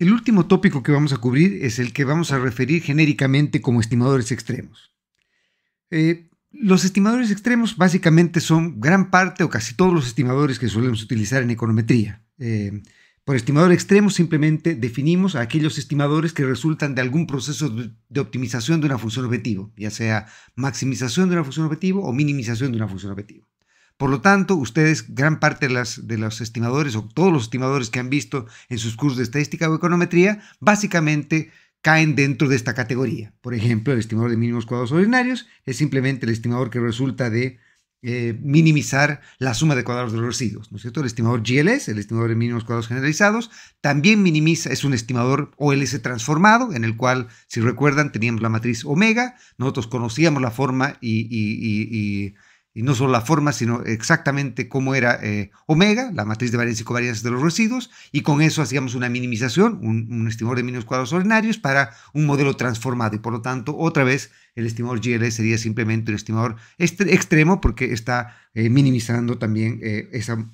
El último tópico que vamos a cubrir es el que vamos a referir genéricamente como estimadores extremos. Eh, los estimadores extremos básicamente son gran parte o casi todos los estimadores que solemos utilizar en econometría. Eh, por estimador extremo simplemente definimos a aquellos estimadores que resultan de algún proceso de optimización de una función objetivo, ya sea maximización de una función objetivo o minimización de una función objetivo. Por lo tanto, ustedes, gran parte de, los estimadores o todos los estimadores que han visto en sus cursos de estadística o econometría, básicamente caen dentro de esta categoría. Por ejemplo, el estimador de mínimos cuadrados ordinarios es simplemente el estimador que resulta de eh, minimizar la suma de cuadrados de los residuos, ¿no es cierto? El estimador GLS, el estimador de mínimos cuadrados generalizados, también minimiza, es un estimador OLS transformado, en el cual, si recuerdan, teníamos la matriz omega, nosotros conocíamos la forma y y no solo la forma, sino exactamente cómo era eh, omega, la matriz de varianza y covarianza de los residuos, y con eso hacíamos una minimización, un, un estimador de mínimos cuadrados ordinarios para un modelo transformado, y por lo tanto, otra vez el estimador GLS sería simplemente un estimador extremo porque está eh, minimizando también eh, esa,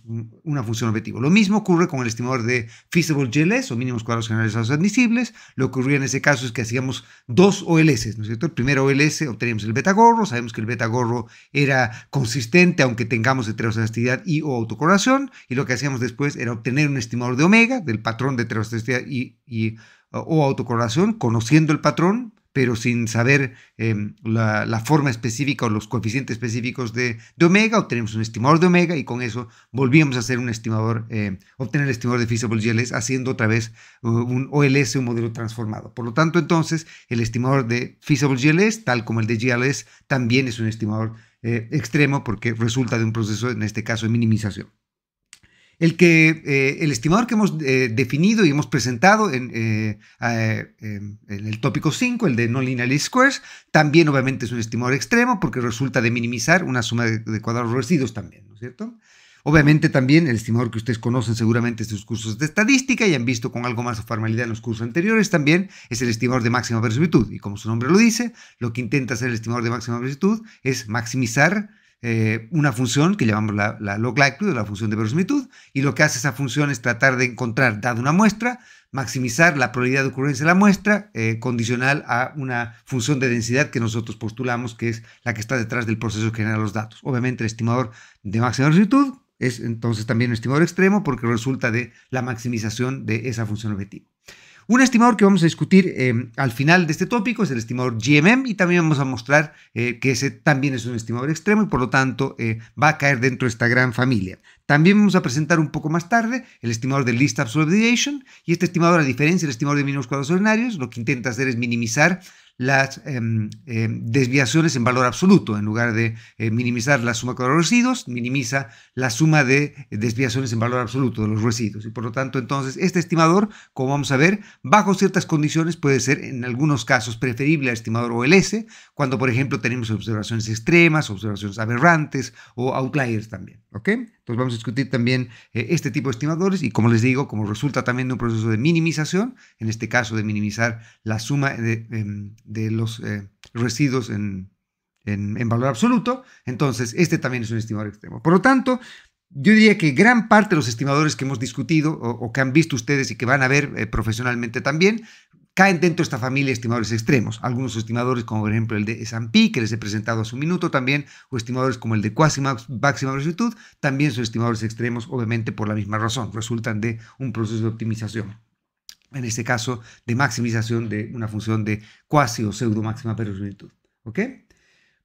una función objetivo. Lo mismo ocurre con el estimador de feasible GLS o mínimos cuadrados generalizados admisibles. Lo que ocurría en ese caso es que hacíamos dos OLS, ¿no es cierto? El primer OLS obteníamos el beta gorro, sabemos que el beta gorro era consistente aunque tengamos heteroscedasticidad y o autocorrelación y lo que hacíamos después era obtener un estimador de omega del patrón de heteroscedasticidad y, y o autocorrelación, conociendo el patrón, pero sin saber em, la, forma específica o los coeficientes específicos de, omega, obtenemos un estimador de omega y con eso volvíamos a hacer un estimador, em, obtener el estimador de feasible GLS haciendo otra vez un OLS, un modelo transformado. Por lo tanto, entonces, el estimador de feasible GLS, tal como el de GLS, también es un estimador eh, extremo porque resulta de un proceso, en este caso, de minimización. El que eh, el estimador que hemos eh, definido y hemos presentado en, eh, el tópico 5, el de non least squares, también obviamente es un estimador extremo porque resulta de minimizar una suma de, cuadrados residuos también, ¿no es cierto? Obviamente también el estimador que ustedes conocen seguramente de sus cursos de estadística y han visto con algo más de formalidad en los cursos anteriores también es el estimador de máxima verosimilitud Y como su nombre lo dice, lo que intenta hacer el estimador de máxima verosimilitud es maximizar eh, una función que llamamos la, log-likelihood, la función de verosimilitud, y lo que hace esa función es tratar de encontrar, dada una muestra, maximizar la probabilidad de ocurrencia de la muestra eh, condicional a una función de densidad que nosotros postulamos que es la que está detrás del proceso que genera los datos. Obviamente el estimador de máxima verosimilitud es entonces también un estimador extremo porque resulta de la maximización de esa función objetivo. Un estimador que vamos a discutir eh, al final de este tópico es el estimador GMM y también vamos a mostrar eh, que ese también es un estimador extremo y por lo tanto eh, va a caer dentro de esta gran familia. También vamos a presentar un poco más tarde el estimador de least absolute deviation y este estimador, a diferencia del estimador de mínimos Cuadros ordinarios, lo que intenta hacer es minimizar las em, em, desviaciones en valor absoluto. En lugar de eh, minimizar la suma de los residuos, minimiza la suma de eh, desviaciones en valor absoluto de los residuos. Y por lo tanto, entonces, este estimador, como vamos a ver, bajo ciertas condiciones puede ser en algunos casos preferible al estimador OLS, cuando por ejemplo tenemos observaciones extremas, observaciones aberrantes o outliers también. Entonces vamos a discutir también eh, este tipo de estimadores y como les digo, como resulta también de un proceso de minimización, en este caso de minimizar la suma de, los eh, residuos en, valor absoluto, entonces este también es un estimador extremo. Por lo tanto, yo diría que gran parte de los estimadores que hemos discutido o, que han visto ustedes y que van a ver eh, profesionalmente también caen dentro de esta familia de estimadores extremos. Algunos estimadores, como por ejemplo el de S&P, que les he presentado hace un minuto también, o estimadores como el de cuasi máxima velocidad también son estimadores extremos, obviamente por la misma razón, resultan de un proceso de optimización. En este caso, de maximización de una función de cuasi o pseudo máxima velocidad ¿Ok?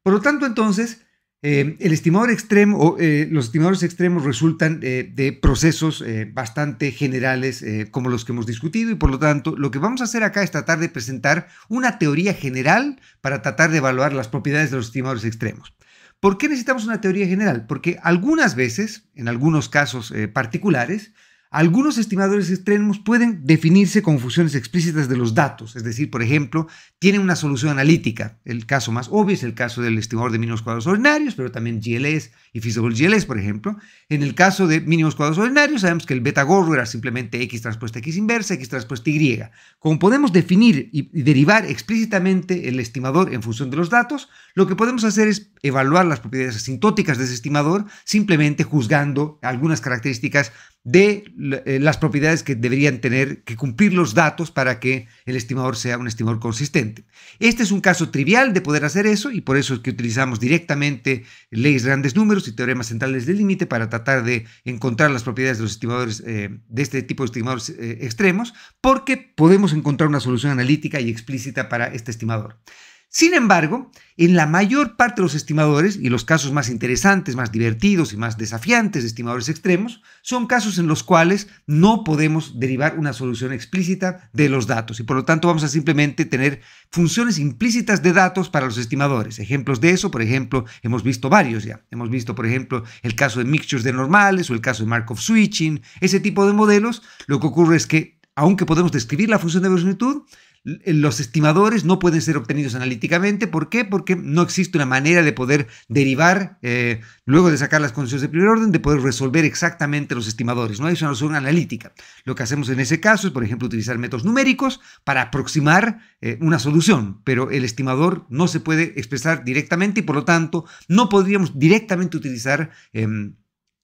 Por lo tanto, entonces, eh, el estimador extremo, eh, los estimadores extremos resultan eh, de procesos bastante generales como los que hemos discutido y por lo tanto lo que vamos a hacer acá es tratar de presentar una teoría general para tratar de evaluar las propiedades de los estimadores extremos. ¿Por qué necesitamos una teoría general? Porque algunas veces, en algunos casos particulares, algunos estimadores extremos pueden definirse con fusiones explícitas de los datos, es decir, por ejemplo, tienen una solución analítica. El caso más obvio es el caso del estimador de mínimos cuadrados ordinarios, pero también GLS y fissol GLS por ejemplo. En el caso de mínimos cuadrados ordinarios, sabemos que el beta gorro era simplemente x transpuesta x inversa, x transpuesta y. Como podemos definir y derivar explícitamente el estimador en función de los datos, lo que podemos hacer es evaluar las propiedades asintóticas de ese estimador simplemente juzgando algunas características de eh, las propiedades que deberían tener que cumplir los datos para que el estimador sea un estimador consistente. Este es un caso trivial de poder hacer eso y por eso es que utilizamos directamente leyes grandes números y teoremas centrales del límite para tratar de encontrar las propiedades de los estimadores, eh, de este tipo de estimadores eh, extremos, porque podemos encontrar una solución analítica y explícita para este estimador. Sin embargo, en la mayor parte de los estimadores, y los casos más interesantes, más divertidos y más desafiantes de estimadores extremos, son casos en los cuales no podemos derivar una solución explícita de los datos y por lo tanto vamos a simplemente tener funciones implícitas de datos para los estimadores. Ejemplos de eso, por ejemplo, hemos visto varios ya. Hemos visto, por ejemplo, el caso de mixtures de normales o el caso de Markov switching, ese tipo de modelos. Lo que ocurre es que, aunque podemos describir la función de verosimilitud, los estimadores no pueden ser obtenidos analíticamente. ¿Por qué? Porque no existe una manera de poder derivar, eh, luego de sacar las condiciones de primer orden, de poder resolver exactamente los estimadores. No hay una solución analítica. Lo que hacemos en ese caso es, por ejemplo, utilizar métodos numéricos para aproximar eh, una solución, pero el estimador no se puede expresar directamente y, por lo tanto, no podríamos directamente utilizar... Em,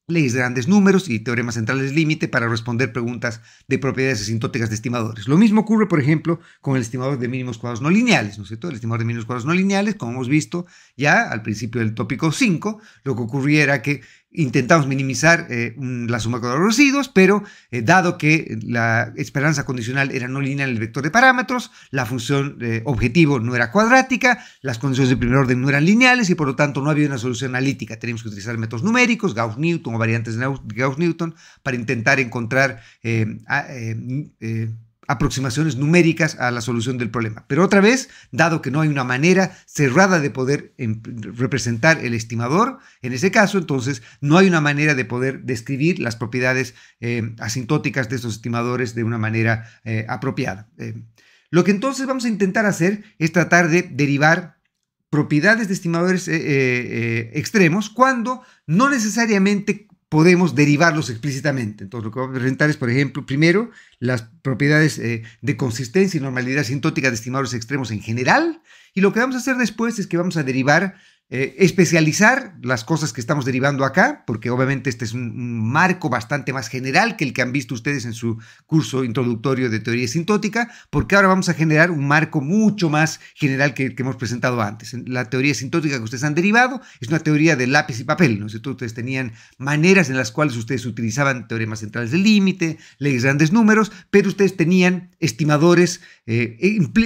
leyes de grandes números y teoremas centrales límite para responder preguntas de propiedades asintóticas de estimadores. Lo mismo ocurre, por ejemplo, con el estimador de mínimos cuadrados no lineales, ¿no es cierto? El estimador de mínimos cuadrados no lineales, como hemos visto ya al principio del tópico 5, lo que ocurriera era que intentamos minimizar eh, la suma de los residuos, pero eh, dado que la esperanza condicional era no lineal en el vector de parámetros, la función eh, objetivo no era cuadrática, las condiciones de primer orden no eran lineales y por lo tanto no había una solución analítica. Teníamos que utilizar métodos numéricos, Gauss-Newton o variantes de Gauss-Newton, para intentar encontrar aproximaciones numéricas a la solución del problema. Pero otra vez, dado que no hay una manera cerrada de poder em, representar el estimador, en ese caso, entonces, no hay una manera de poder describir las propiedades eh, asintóticas de estos estimadores de una manera eh, apropiada. Eh, lo que entonces vamos a intentar hacer es tratar de derivar propiedades de estimadores extremos cuando no necesariamente podemos derivarlos explícitamente. Entonces, lo que vamos a presentar es, por ejemplo, primero, las propiedades eh, de consistencia y normalidad sintótica de estimadores extremos en general. Y lo que vamos a hacer después es que vamos a derivar eh, especializar las cosas que estamos derivando acá, porque obviamente este es un, marco bastante más general que el que han visto ustedes en su curso introductorio de teoría sintótica, porque ahora vamos a generar un marco mucho más general que que hemos presentado antes. La teoría sintótica que ustedes han derivado es una teoría de lápiz y papel, ¿no Ustedes tenían maneras en las cuales ustedes utilizaban teoremas centrales del límite, leyes grandes números, pero ustedes tenían estimadores eh,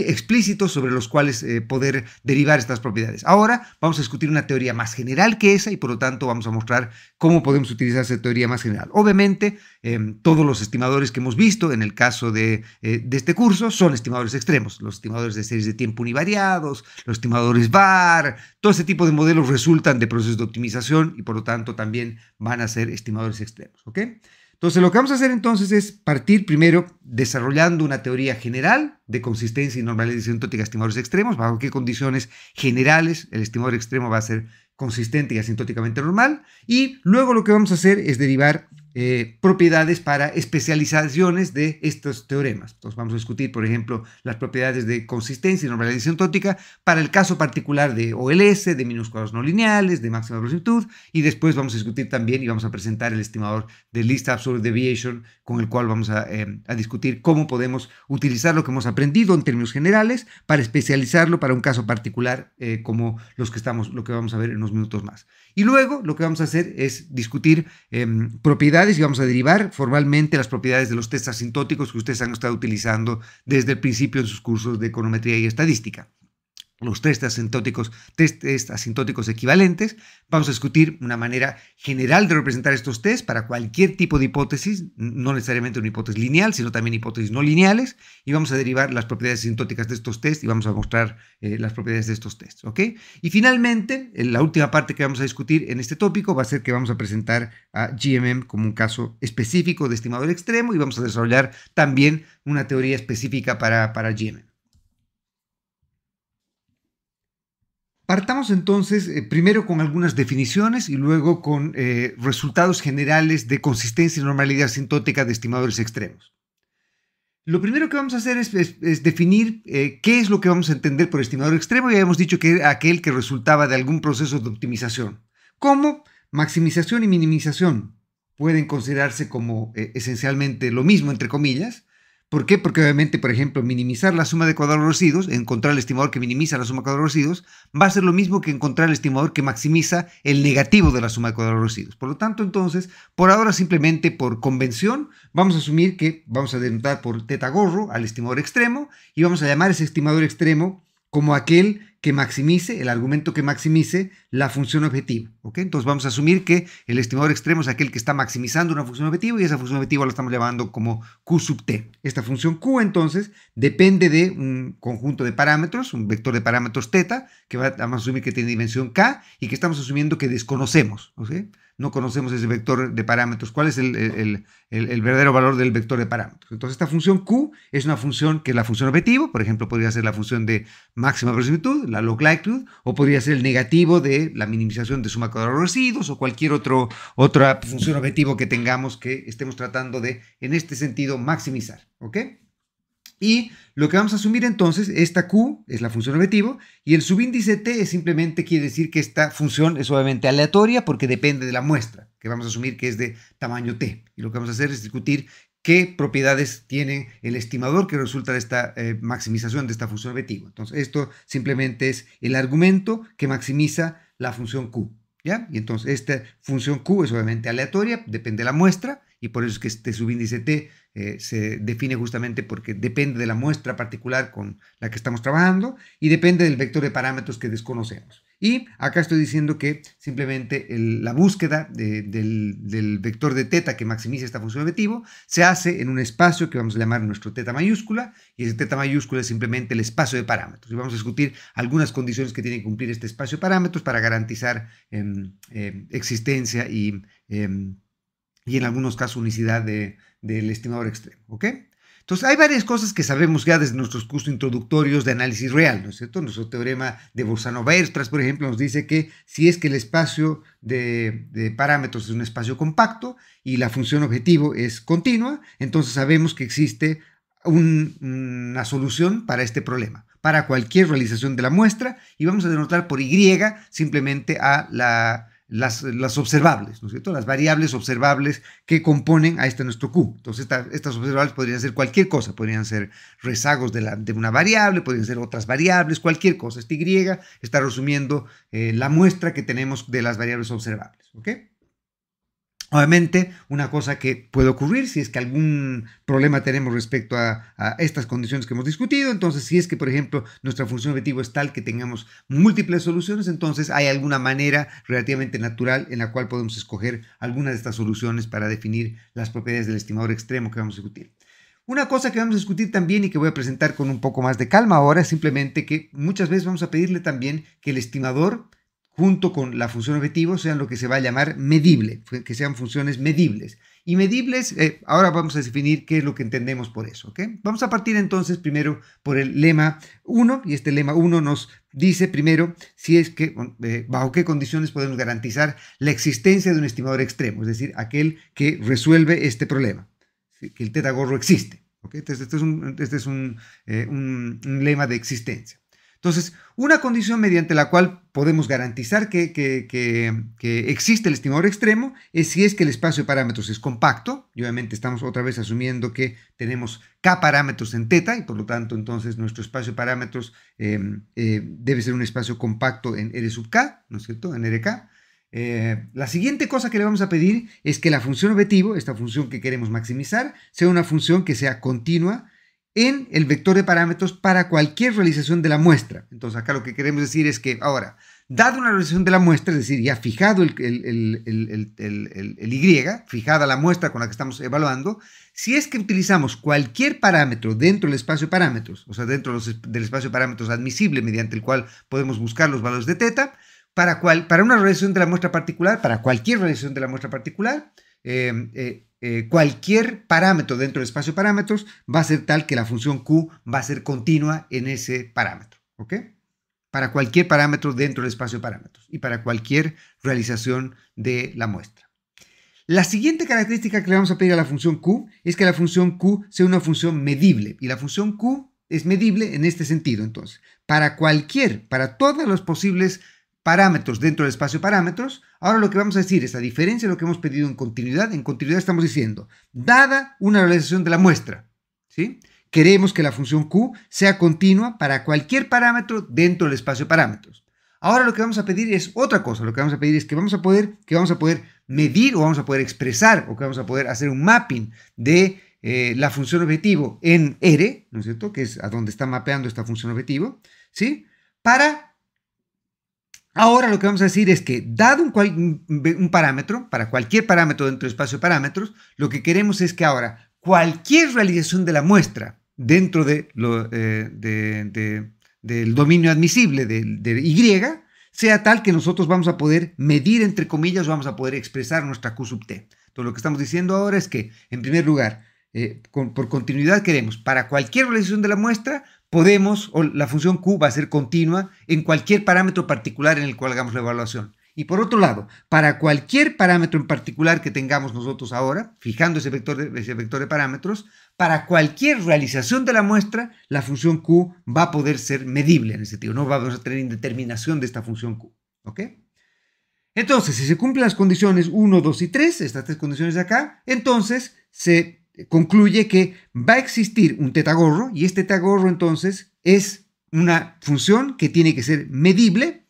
explícitos sobre los cuales eh, poder derivar estas propiedades. Ahora vamos a discutir una teoría más general que esa y por lo tanto vamos a mostrar cómo podemos utilizar esa teoría más general. Obviamente, eh, todos los estimadores que hemos visto en el caso eh, de, este curso son estimadores extremos, los estimadores de series de tiempo univariados, los estimadores VAR, todo ese tipo de modelos resultan de procesos de optimización y por lo tanto también van a ser estimadores extremos. Entonces, lo que vamos a hacer entonces es partir primero desarrollando una teoría general de consistencia y normalidad asintótica de estimadores extremos, bajo qué condiciones generales el estimador extremo va a ser consistente y asintóticamente normal. Y luego lo que vamos a hacer es derivar eh, propiedades para especializaciones de estos teoremas. Entonces vamos a discutir, por ejemplo, las propiedades de consistencia y normalización tótica para el caso particular de OLS, de minúsculas no lineales, de máxima velocidad, y después vamos a discutir también y vamos a presentar el estimador de least absolute deviation, con el cual vamos eh, a, discutir cómo podemos utilizar lo que hemos aprendido en términos generales para especializarlo para un caso particular eh, como los que estamos, lo que vamos a ver en unos minutos más. Y luego lo que vamos a hacer es discutir em, propiedades y vamos a derivar formalmente las propiedades de los test asintóticos que ustedes han estado utilizando desde el principio en sus cursos de econometría y estadística los test asintóticos, test, asintóticos equivalentes. Vamos a discutir una manera general de representar estos test para cualquier tipo de hipótesis, no necesariamente una hipótesis lineal, sino también hipótesis no lineales, y vamos a derivar las propiedades asintóticas de estos test y vamos a mostrar eh, las propiedades de estos tests. ¿ok? Y finalmente, eh, la última parte que vamos a discutir en este tópico va a ser que vamos a presentar a GMM como un caso específico de estimador extremo y vamos a desarrollar también una teoría específica para, para GMM. Partamos entonces eh, primero con algunas definiciones y luego con eh, resultados generales de consistencia y normalidad sintótica de estimadores extremos. Lo primero que vamos a hacer es, definir eh, qué es lo que vamos a entender por estimador extremo. Ya hemos dicho que era aquel que resultaba de algún proceso de optimización. Como maximización y minimización pueden considerarse como esencialmente lo mismo, entre comillas, ¿Por qué? Porque obviamente, por ejemplo, minimizar la suma de cuadrados residuos, encontrar el estimador que minimiza la suma de cuadrados residuos, va a ser lo mismo que encontrar el estimador que maximiza el negativo de la suma de cuadrados residuos. Por lo tanto, entonces, por ahora simplemente por convención, vamos a asumir que vamos a denotar por teta gorro al estimador extremo y vamos a llamar ese estimador extremo como aquel que maximice, el argumento que maximice la función objetivo. ¿ok? Entonces vamos a asumir que el estimador extremo es aquel que está maximizando una función objetivo y esa función objetivo la estamos llamando como Q sub t. Esta función Q entonces depende de un conjunto de parámetros, un vector de parámetros teta, que vamos a asumir que tiene dimensión k y que estamos asumiendo que desconocemos no conocemos ese vector de parámetros, cuál es el, verdadero valor del vector de parámetros. Entonces esta función Q es una función que es la función objetivo, por ejemplo, podría ser la función de máxima verosimilitud, la log likelihood, o podría ser el negativo de la minimización de suma cuadrada de residuos, o cualquier otro, otra función objetivo que tengamos que estemos tratando de, en este sentido, maximizar. ¿ok? Y lo que vamos a asumir entonces, esta Q es la función objetivo y el subíndice T simplemente quiere decir que esta función es obviamente aleatoria porque depende de la muestra, que vamos a asumir que es de tamaño T. Y lo que vamos a hacer es discutir qué propiedades tiene el estimador que resulta de esta eh, maximización de esta función objetivo. Entonces, esto simplemente es el argumento que maximiza la función Q. ¿ya? Y entonces, esta función Q es obviamente aleatoria, depende de la muestra, y por eso es que este subíndice T eh, se define justamente porque depende de la muestra particular con la que estamos trabajando y depende del vector de parámetros que desconocemos. Y acá estoy diciendo que simplemente la búsqueda del, vector de teta que maximiza esta función objetivo se hace en un espacio que vamos a llamar nuestro teta mayúscula, y ese teta mayúscula es simplemente el espacio de parámetros. Y vamos a discutir algunas condiciones que tiene que cumplir este espacio de parámetros para garantizar em, em, existencia y, em, y en algunos casos unicidad de, del estimador extremo. ¿ok? Entonces, hay varias cosas que sabemos ya desde nuestros cursos introductorios de análisis real, ¿no es cierto? Nuestro teorema de Bolzano-Weierstrass, por ejemplo, nos dice que si es que el espacio de, parámetros es un espacio compacto y la función objetivo es continua, entonces sabemos que existe una solución para este problema, para cualquier realización de la muestra, y vamos a denotar por Y simplemente a la las, observables, ¿no es cierto? Las variables observables que componen a este nuestro Q. Entonces, estas observables podrían ser cualquier cosa, podrían ser rezagos de, una variable, podrían ser otras variables, cualquier cosa. Este Y está resumiendo eh, la muestra que tenemos de las variables observables, ¿ok? Obviamente, una cosa que puede ocurrir si es que algún problema tenemos respecto a, estas condiciones que hemos discutido, entonces si es que, por ejemplo, nuestra función objetivo es tal que tengamos múltiples soluciones, entonces hay alguna manera relativamente natural en la cual podemos escoger alguna de estas soluciones para definir las propiedades del estimador extremo que vamos a discutir. Una cosa que vamos a discutir también y que voy a presentar con un poco más de calma ahora, es simplemente que muchas veces vamos a pedirle también que el estimador junto con la función objetivo sean lo que se va a llamar medible, que sean funciones medibles. Y medibles, eh, ahora vamos a definir qué es lo que entendemos por eso. ¿okay? Vamos a partir entonces primero por el lema 1, y este lema 1 nos dice primero si es que, eh, bajo qué condiciones podemos garantizar la existencia de un estimador extremo, es decir, aquel que resuelve este problema, que el gorro existe. Entonces, este es, un este eh, lema de existencia. Entonces, una condición mediante la cual podemos garantizar que, existe el estimador extremo es si es que el espacio de parámetros es compacto, y obviamente estamos otra vez asumiendo que tenemos k parámetros en teta, y por lo tanto entonces nuestro espacio de parámetros em, eh, debe ser un espacio compacto en R sub k, ¿no es cierto?, en RK. Eh, la siguiente cosa que le vamos a pedir es que la función objetivo, esta función que queremos maximizar, sea una función que sea continua en el vector de parámetros para cualquier realización de la muestra. Entonces acá lo que queremos decir es que ahora, dado una realización de la muestra, es decir, ya fijado el, el, Y, fijada la muestra con la que estamos evaluando, si es que utilizamos cualquier parámetro dentro del espacio de parámetros, o sea, dentro del espacio de parámetros admisible mediante el cual podemos buscar los valores de teta para, cual, para una realización de la muestra particular, para cualquier realización de la muestra particular, Em, eh, eh, cualquier parámetro dentro del espacio de parámetros va a ser tal que la función Q va a ser continua en ese parámetro, ¿ok? Para cualquier parámetro dentro del espacio de parámetros y para cualquier realización de la muestra. La siguiente característica que le vamos a pedir a la función Q es que la función Q sea una función medible. Y la función Q es medible en este sentido, entonces. Para cualquier, para todas los posibles parámetros dentro del espacio parámetros. Ahora lo que vamos a decir es a diferencia de lo que hemos pedido en continuidad. En continuidad estamos diciendo, dada una realización de la muestra, ¿sí? queremos que la función Q sea continua para cualquier parámetro dentro del espacio parámetros. Ahora lo que vamos a pedir es otra cosa. Lo que vamos a pedir es que vamos a poder, que vamos a poder medir o vamos a poder expresar o que vamos a poder hacer un mapping de eh, la función objetivo en R, ¿no es cierto? Que es a donde está mapeando esta función objetivo, ¿sí? Para Ahora lo que vamos a decir es que dado un, parámetro, para cualquier parámetro dentro del espacio de parámetros, lo que queremos es que ahora cualquier realización de la muestra dentro de eh, del dominio admisible de, Y sea tal que nosotros vamos a poder medir, entre comillas, vamos a poder expresar nuestra Q sub t. Entonces lo que estamos diciendo ahora es que, en primer lugar, eh, por continuidad queremos, para cualquier realización de la muestra, podemos, la función Q va a ser continua en cualquier parámetro particular en el cual hagamos la evaluación. Y por otro lado, para cualquier parámetro en particular que tengamos nosotros ahora, fijando ese vector, de, ese vector de parámetros, para cualquier realización de la muestra, la función Q va a poder ser medible en ese sentido. No vamos a tener indeterminación de esta función Q. Entonces, si se cumplen las condiciones 1, 2 y 3, estas tres condiciones de acá, entonces se concluye que va a existir un tetagorro y este tetagorro entonces es una función que tiene que ser medible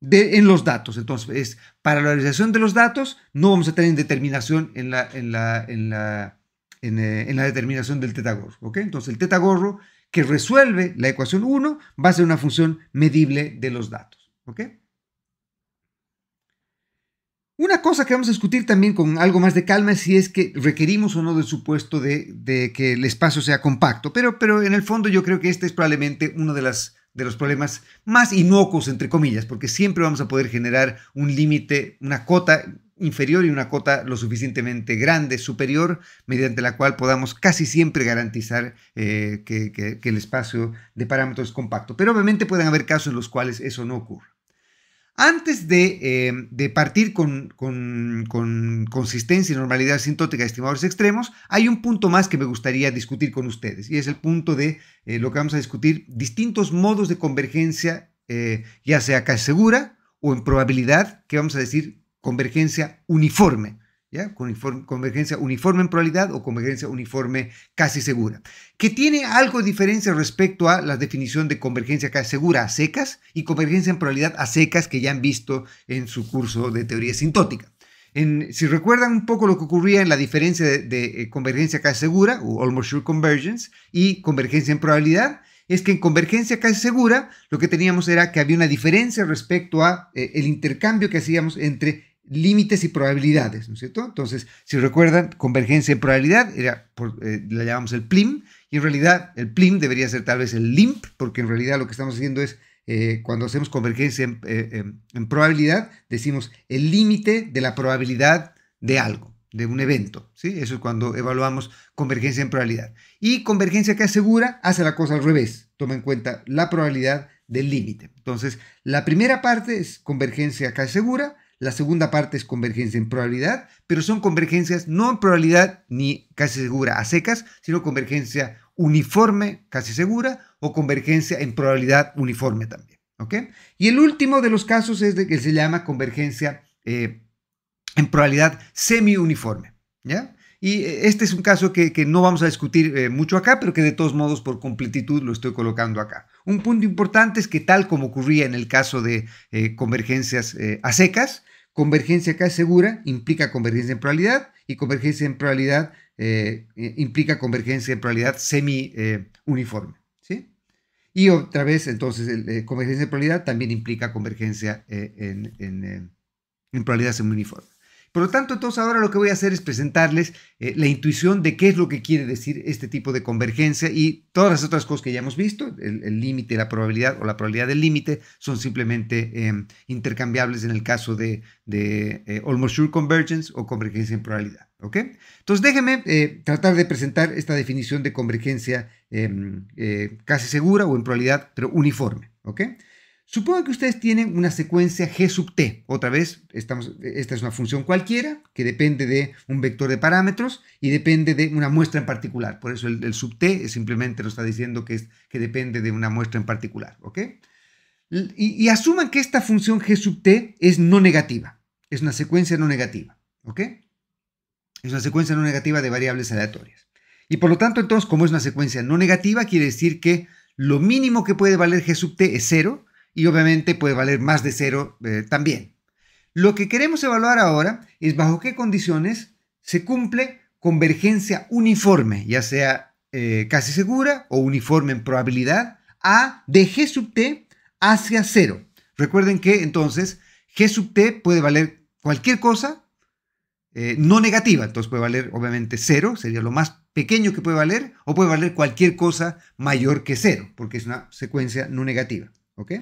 en los datos. Entonces, es realización de los datos, no vamos a tener determinación en la, en la, en la, en, eh, la determinación del tetagorro. ¿ok? Entonces, el gorro que resuelve la ecuación 1 va a ser una función medible de los datos. ¿ok? Una cosa que vamos a discutir también con algo más de calma es si es que requerimos o no del supuesto de, que el espacio sea compacto, pero, pero en el fondo yo creo que este es probablemente uno de, las, de los problemas más inocuos, entre comillas, porque siempre vamos a poder generar un límite, una cota inferior y una cota lo suficientemente grande, superior, mediante la cual podamos casi siempre garantizar eh, que, que el espacio de parámetros es compacto. Pero obviamente pueden haber casos en los cuales eso no ocurre. Antes de, eh, partir con, consistencia y normalidad sintótica de estimadores extremos, hay un punto más que me gustaría discutir con ustedes, y es el punto de eh, lo que vamos a discutir, distintos modos de convergencia, eh, ya sea casi segura o en probabilidad, que vamos a decir convergencia uniforme convergencia uniforme en probabilidad o convergencia uniforme casi segura, que tiene algo de diferencia respecto a la definición de convergencia casi segura a secas y convergencia en probabilidad a secas que ya han visto en su curso de teoría sintótica. si recuerdan un poco lo que ocurría en la diferencia de, eh, convergencia casi segura, o almost sure convergence, y convergencia en probabilidad, es que en convergencia casi segura lo que teníamos era que había una diferencia respecto a eh, el intercambio que hacíamos entre límites y probabilidades, ¿no es cierto? Entonces, si recuerdan, convergencia en probabilidad era eh, la llamamos el PLIM, y en realidad el PLIM debería ser tal vez el LIMP, porque en realidad lo que estamos haciendo es, eh, cuando hacemos convergencia eh, en, probabilidad, decimos el límite de la probabilidad de algo, de un evento, ¿sí? Eso es cuando evaluamos convergencia en probabilidad. Y convergencia que segura, hace la cosa al revés, toma en cuenta la probabilidad del límite. Entonces, la primera parte es convergencia acá segura la segunda parte es convergencia en probabilidad, pero son convergencias no en probabilidad ni casi segura a secas, sino convergencia uniforme casi segura o convergencia en probabilidad uniforme también. Y el último de los casos es de que se llama convergencia eh, en probabilidad semi-uniforme. ¿ya? Y eh, este es un caso que, no vamos a discutir eh, mucho acá, pero que de todos modos por completitud lo estoy colocando acá. Un punto importante es que tal como ocurría en el caso de eh, convergencias eh, a secas, convergencia acá es segura implica convergencia en probabilidad y convergencia en probabilidad eh, implica convergencia en probabilidad semi-uniforme. Y otra vez, entonces, convergencia en probabilidad también implica convergencia en, en probabilidad semi-uniforme. Por lo tanto, entonces ahora lo que voy a hacer es presentarles eh, la intuición de qué es lo que quiere decir este tipo de convergencia y todas las otras cosas que ya hemos visto, el límite, la probabilidad o la probabilidad del límite son simplemente em, intercambiables en el caso de, eh, almost sure convergence o convergencia en probabilidad. ¿ok? Entonces déjenme eh, tratar de presentar esta definición de convergencia em, casi segura o en probabilidad, pero uniforme. ¿ok? Supongo que ustedes tienen una secuencia G sub t. Otra vez, estamos, esta es una función cualquiera que depende de un vector de parámetros y depende de una muestra en particular. Por eso el, sub t simplemente nos está diciendo que, es, que depende de una muestra en particular. ¿ok? Y, asuman que esta función G sub t es no negativa. Es una secuencia no negativa. ¿ok? Es una secuencia no negativa de variables aleatorias. Y por lo tanto, entonces, como es una secuencia no negativa, quiere decir que lo mínimo que puede valer G sub t es cero, y obviamente puede valer más de cero eh, también. Lo que queremos evaluar ahora es bajo qué condiciones se cumple convergencia uniforme, ya sea eh, casi segura o uniforme en probabilidad, a de G sub t hacia cero. Recuerden que entonces G sub t puede valer cualquier cosa eh, no negativa, entonces puede valer obviamente cero, sería lo más pequeño que puede valer, o puede valer cualquier cosa mayor que cero, porque es una secuencia no negativa. ¿ok?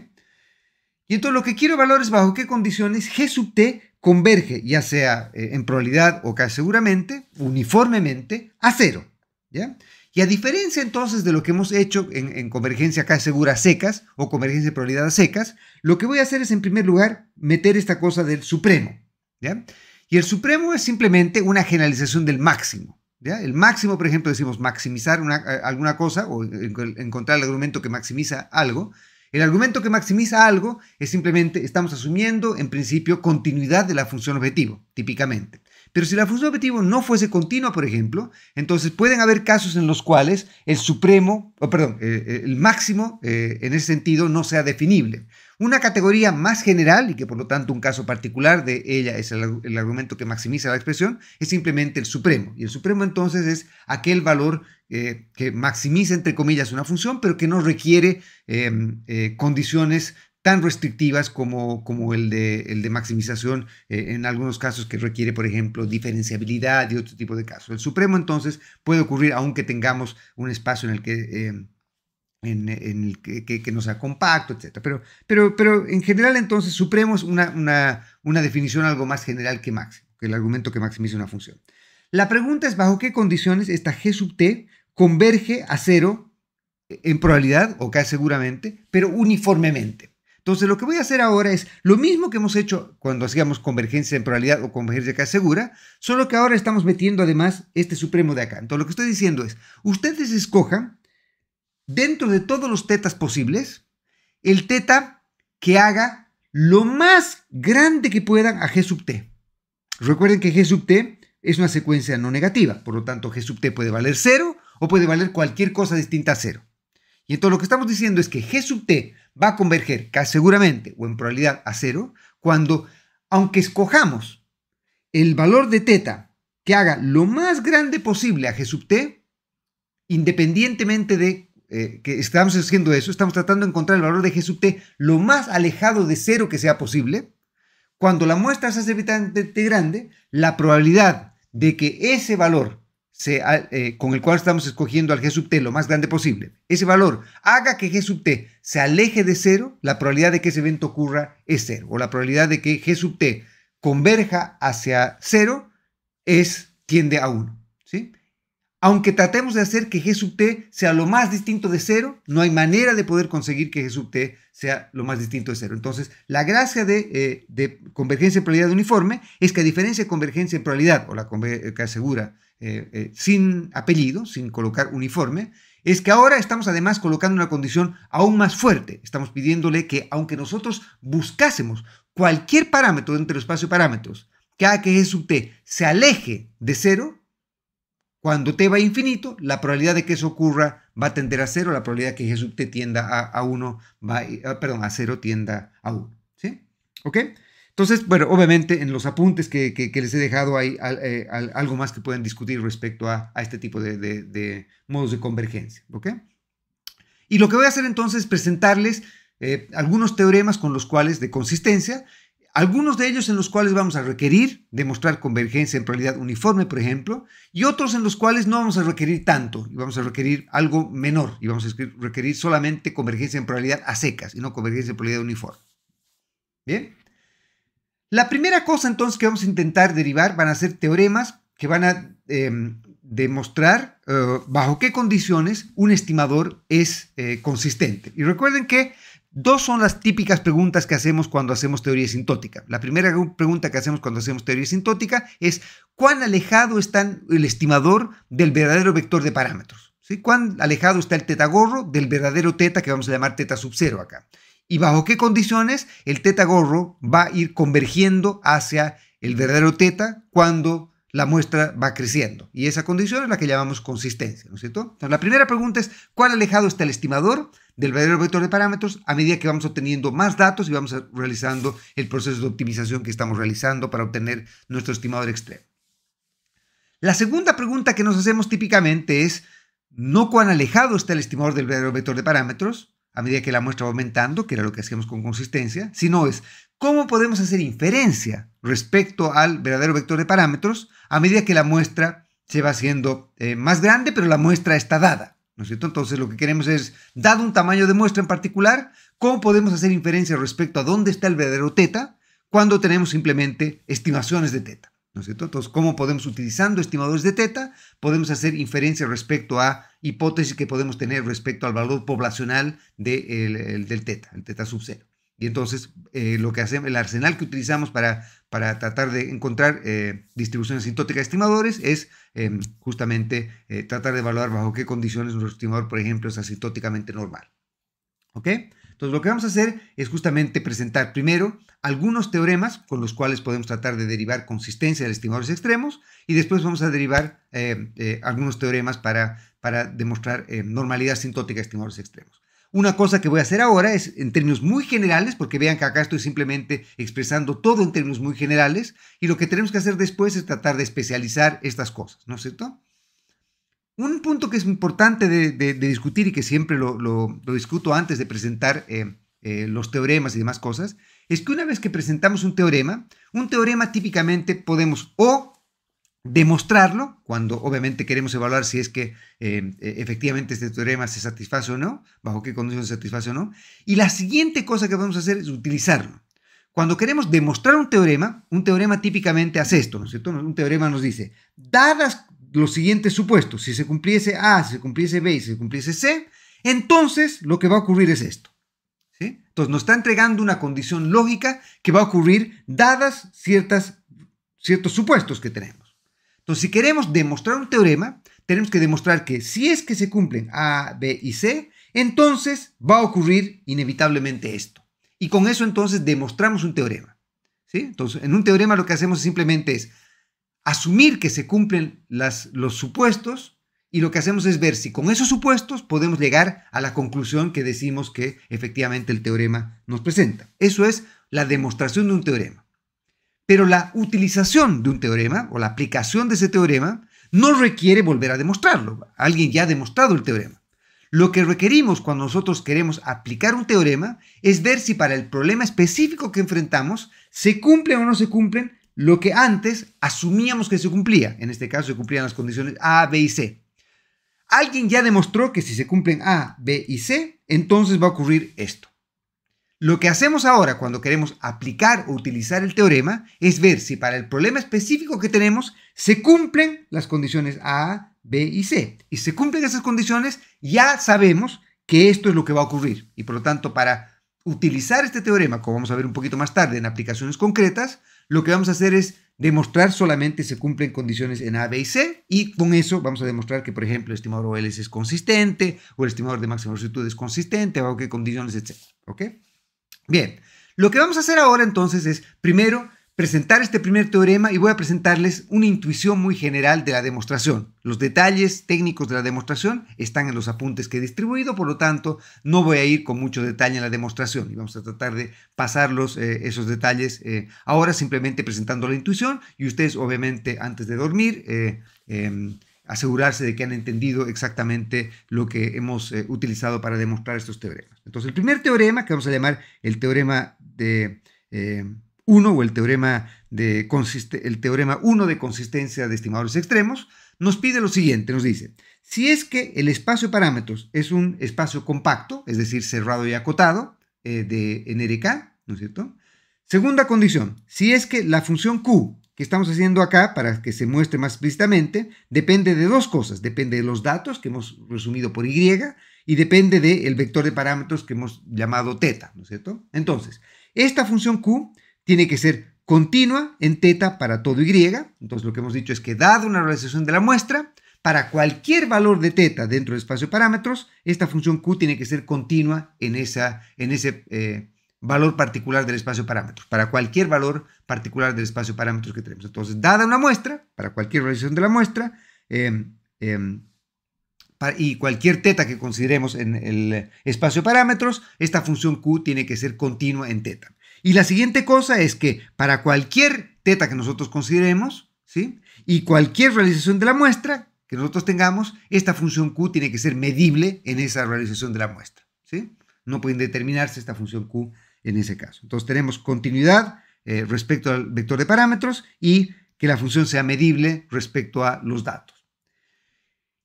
Y entonces lo que quiero valores es bajo qué condiciones G sub t converge, ya sea eh, en probabilidad o casi seguramente, uniformemente, a cero. ¿ya? Y a diferencia entonces de lo que hemos hecho en, convergencia casi segura secas o convergencia de probabilidad secas, lo que voy a hacer es en primer lugar meter esta cosa del supremo. Y el supremo es simplemente una generalización del máximo. ¿ya? El máximo, por ejemplo, decimos maximizar una, eh, alguna cosa o encontrar el argumento que maximiza algo. El argumento que maximiza algo es simplemente estamos asumiendo en principio continuidad de la función objetivo, típicamente. Pero si la función objetivo no fuese continua, por ejemplo, entonces pueden haber casos en los cuales el supremo, o perdón, eh, eh, el máximo eh, en ese sentido no sea definible. Una categoría más general y que por lo tanto un caso particular de ella es el, argumento que maximiza la expresión, es simplemente el supremo. Y el supremo entonces es aquel valor que maximiza entre comillas una función, pero que no requiere em, condiciones tan restrictivas como, como el, de, maximización eh, en algunos casos que requiere, por ejemplo, diferenciabilidad y otro tipo de casos. El Supremo entonces puede ocurrir aunque tengamos un espacio en el que... Em, en, el que, no sea compacto, etc. Pero, pero, pero en general entonces supremo es una, una, una definición algo más general que máximo, que el argumento que maximiza una función. La pregunta es bajo qué condiciones esta G sub t converge a cero en probabilidad, o casi seguramente, pero uniformemente. Entonces, lo que voy a hacer ahora es lo mismo que hemos hecho cuando hacíamos convergencia en probabilidad o convergencia acá segura, solo que ahora estamos metiendo además este supremo de acá. Entonces, lo que estoy diciendo es, ustedes escojan dentro de todos los tetas posibles el teta que haga lo más grande que puedan a g sub t. Recuerden que g sub t es una secuencia no negativa, por lo tanto g sub t puede valer 0 o puede valer cualquier cosa distinta a 0. Y entonces lo que estamos diciendo es que g sub t va a converger casi seguramente o en probabilidad a cero cuando, aunque escojamos el valor de teta que haga lo más grande posible a g sub t, independientemente de eh, que estamos haciendo eso, estamos tratando de encontrar el valor de g sub t lo más alejado de cero que sea posible, cuando la muestra se hace grande, la probabilidad de que ese valor Ah, eh, con el cual estamos escogiendo al G sub t lo más grande posible, ese valor haga que G sub t se aleje de cero, la probabilidad de que ese evento ocurra es cero, o la probabilidad de que G sub t converja hacia cero es, tiende a 1. ¿sí? Aunque tratemos de hacer que G sub t sea lo más distinto de cero, no hay manera de poder conseguir que G sub t sea lo más distinto de cero. Entonces, la gracia de, eh, de convergencia en probabilidad uniforme es que a diferencia de convergencia en probabilidad, o la que asegura eh, eh, sin apellido, sin colocar uniforme, es que ahora estamos además colocando una condición aún más fuerte. Estamos pidiéndole que, aunque nosotros buscásemos cualquier parámetro dentro del espacio de parámetros, cada que G sub t se aleje de cero, cuando t va a infinito, la probabilidad de que eso ocurra va a tender a cero, la probabilidad de que G sub t tienda a, 1, va, eh, perdón, a cero tienda a 1. ¿Sí? ¿Ok? Entonces, bueno, obviamente en los apuntes que, les he dejado hay eh, algo más que pueden discutir respecto a, este tipo de, modos de convergencia. ¿ok? Y lo que voy a hacer entonces es presentarles eh, algunos teoremas con los cuales de consistencia, algunos de ellos en los cuales vamos a requerir demostrar convergencia en probabilidad uniforme, por ejemplo, y otros en los cuales no vamos a requerir tanto, y vamos a requerir algo menor, y vamos a requerir solamente convergencia en probabilidad a secas y no convergencia en probabilidad uniforme. ¿Bien? La primera cosa entonces que vamos a intentar derivar van a ser teoremas que van a eh, demostrar eh, bajo qué condiciones un estimador es eh, consistente. Y recuerden que dos son las típicas preguntas que hacemos cuando hacemos teoría sintótica. La primera pregunta que hacemos cuando hacemos teoría sintótica es cuán alejado está el estimador del verdadero vector de parámetros. ¿Sí? ¿Cuán alejado está el teta gorro del verdadero teta que vamos a llamar teta sub cero acá? y bajo qué condiciones el teta gorro va a ir convergiendo hacia el verdadero teta cuando la muestra va creciendo. Y esa condición es la que llamamos consistencia, ¿no es cierto? la primera pregunta es, ¿cuán alejado está el estimador del verdadero vector de parámetros a medida que vamos obteniendo más datos y vamos realizando el proceso de optimización que estamos realizando para obtener nuestro estimador extremo? La segunda pregunta que nos hacemos típicamente es, no cuán alejado está el estimador del verdadero vector de parámetros, a medida que la muestra va aumentando, que era lo que hacíamos con consistencia, sino es cómo podemos hacer inferencia respecto al verdadero vector de parámetros a medida que la muestra se va haciendo eh, más grande, pero la muestra está dada. Entonces lo que queremos es, dado un tamaño de muestra en particular, ¿cómo podemos hacer inferencia respecto a dónde está el verdadero teta cuando tenemos simplemente estimaciones de teta? ¿No Entonces, ¿cómo podemos, utilizando estimadores de teta, podemos hacer inferencia respecto a hipótesis que podemos tener respecto al valor poblacional de, del teta, el teta sub cero? Y entonces, eh, lo que hacemos, el arsenal que utilizamos para, tratar de encontrar eh, distribuciones asintóticas de estimadores es eh, justamente eh, tratar de evaluar bajo qué condiciones nuestro estimador, por ejemplo, es asintóticamente normal. ¿Ok? Entonces lo que vamos a hacer es justamente presentar primero algunos teoremas con los cuales podemos tratar de derivar consistencia de estimadores extremos y después vamos a derivar eh, eh, algunos teoremas para, para demostrar eh, normalidad sintótica de estimadores extremos. Una cosa que voy a hacer ahora es en términos muy generales, porque vean que acá estoy simplemente expresando todo en términos muy generales, y lo que tenemos que hacer después es tratar de especializar estas cosas, ¿no es cierto? Un punto que es importante de, discutir y que siempre lo, discuto antes de presentar eh, eh, los teoremas y demás cosas, es que una vez que presentamos un teorema, un teorema típicamente podemos o demostrarlo, cuando obviamente queremos evaluar si es que eh, e, efectivamente este teorema se satisface o no, bajo qué condiciones se satisface o no. Y la siguiente cosa que podemos hacer es utilizarlo. Cuando queremos demostrar un teorema, un teorema típicamente hace esto, ¿no es cierto? Un teorema nos dice, dadas los siguientes supuestos. Si se cumpliese A, si se cumpliese B y si se cumpliese C, entonces lo que va a ocurrir es esto. Entonces nos está entregando una condición lógica que va a ocurrir dadas ciertas, ciertos supuestos que tenemos. Entonces si queremos demostrar un teorema, tenemos que demostrar que si es que se cumplen A, B y C, entonces va a ocurrir inevitablemente esto. Y con eso entonces demostramos un teorema. Entonces en un teorema lo que hacemos simplemente es asumir que se cumplen los supuestos y lo que hacemos es ver si con esos supuestos podemos llegar a la conclusión que decimos que efectivamente el teorema nos presenta. Eso es la demostración de un teorema. Pero la utilización de un teorema o la aplicación de ese teorema no requiere volver a demostrarlo. Alguien ya ha demostrado el teorema. Lo que requerimos cuando nosotros queremos aplicar un teorema es ver si para el problema específico que enfrentamos se cumplen o no se cumplen lo que antes asumíamos que se cumplía. En este caso se cumplían las condiciones A, B y C. Alguien ya demostró que si se cumplen A, B y C, entonces va a ocurrir esto. Lo que hacemos ahora cuando queremos aplicar o utilizar el teorema es ver si para el problema específico que tenemos se cumplen las condiciones A, B y C. Y si se cumplen esas condiciones, ya sabemos que esto es lo que va a ocurrir. Y por lo tanto, para utilizar este teorema, como vamos a ver un poquito más tarde en aplicaciones concretas, lo que vamos a hacer es demostrar solamente se cumplen condiciones en A, B y C y con eso vamos a demostrar que, por ejemplo, el estimador OLS es consistente o el estimador de máxima velocidad es consistente, o qué condiciones, etc. ¿Ok? Bien, lo que vamos a hacer ahora entonces es, primero, presentar este primer teorema y voy a presentarles una intuición muy general de la demostración. Los detalles técnicos de la demostración están en los apuntes que he distribuido, por lo tanto no voy a ir con mucho detalle en la demostración y vamos a tratar de pasarlos eh, esos detalles eh, ahora simplemente presentando la intuición y ustedes obviamente antes de dormir eh, em, asegurarse de que han entendido exactamente lo que hemos utilizado para demostrar estos teoremas. Entonces el primer teorema que vamos a llamar el teorema de... 1 o el teorema, de el teorema 1 de consistencia de estimadores extremos, nos pide lo siguiente, nos dice, si es que el espacio de parámetros es un espacio compacto, es decir, cerrado y acotado, eh, de NRK, ¿no es cierto? Segunda condición, si es que la función Q que estamos haciendo acá, para que se muestre más explícitamente, depende de dos cosas. Depende de los datos que hemos resumido por Y y depende del el vector de parámetros que hemos llamado teta, ¿no es cierto? Entonces, esta función Q tiene que ser continua en teta para todo y. Entonces lo que hemos dicho es que dada una realización de la muestra, para cualquier valor de teta dentro del espacio de parámetros, esta función q tiene que ser continua en, esa, en ese eh, valor particular del espacio de parámetros, para cualquier valor particular del espacio de parámetros que tenemos. Entonces, dada una muestra, para cualquier realización de la muestra, em, em, y cualquier teta que consideremos en el espacio de parámetros, esta función q tiene que ser continua en teta. Y la siguiente cosa es que para cualquier teta que nosotros consideremos, ¿sí? Y cualquier realización de la muestra que nosotros tengamos, esta función Q tiene que ser medible en esa realización de la muestra, ¿sí? No pueden determinarse esta función Q en ese caso. Entonces tenemos continuidad eh, respecto al vector de parámetros y que la función sea medible respecto a los datos.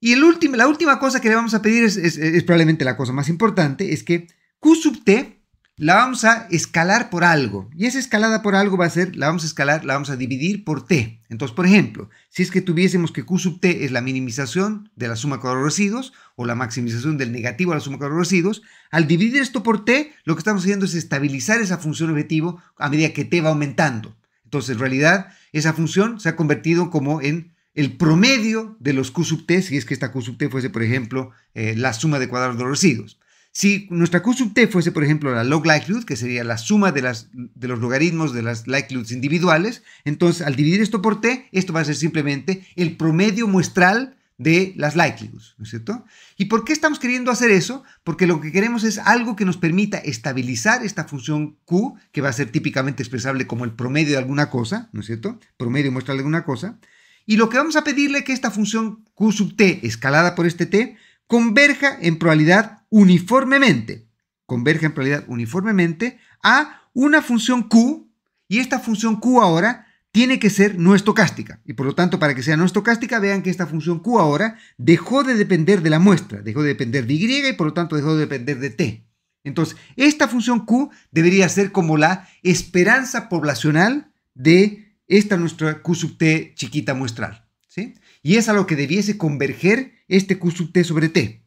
Y la última cosa que le vamos a pedir es probablemente la cosa más importante, es que Q sub t la vamos a escalar por algo. Y esa escalada por algo va a ser, la vamos a escalar, la vamos a dividir por t. Entonces, por ejemplo, si es que tuviésemos que q sub t es la minimización de la suma cuadrada de residuos o la maximización del negativo a la suma cuadrada de residuos, al dividir esto por t, lo que estamos haciendo es estabilizar esa función objetivo a medida que t va aumentando. Entonces, en realidad, esa función se ha convertido como en el promedio de los q sub t, si es que esta q sub t fuese, por ejemplo, eh, la suma de cuadrados de residuos. Si nuestra Q sub t fuese, por ejemplo, la log likelihood, que sería la suma de, las, de los logaritmos de las likelihoods individuales, entonces al dividir esto por t, esto va a ser simplemente el promedio muestral de las likelihoods, ¿no es cierto? ¿Y por qué estamos queriendo hacer eso? Porque lo que queremos es algo que nos permita estabilizar esta función Q, que va a ser típicamente expresable como el promedio de alguna cosa, ¿no es cierto? Promedio muestral de alguna cosa. Y lo que vamos a pedirle es que esta función Q sub t, escalada por este t, converja en probabilidad uniformemente, converge en probabilidad uniformemente a una función Q y esta función Q ahora tiene que ser no estocástica. Y por lo tanto, para que sea no estocástica, vean que esta función Q ahora dejó de depender de la muestra, dejó de depender de Y y por lo tanto dejó de depender de T. Entonces, esta función Q debería ser como la esperanza poblacional de esta nuestra Q sub T chiquita muestral. ¿sí? Y es a lo que debiese converger este Q sub T sobre T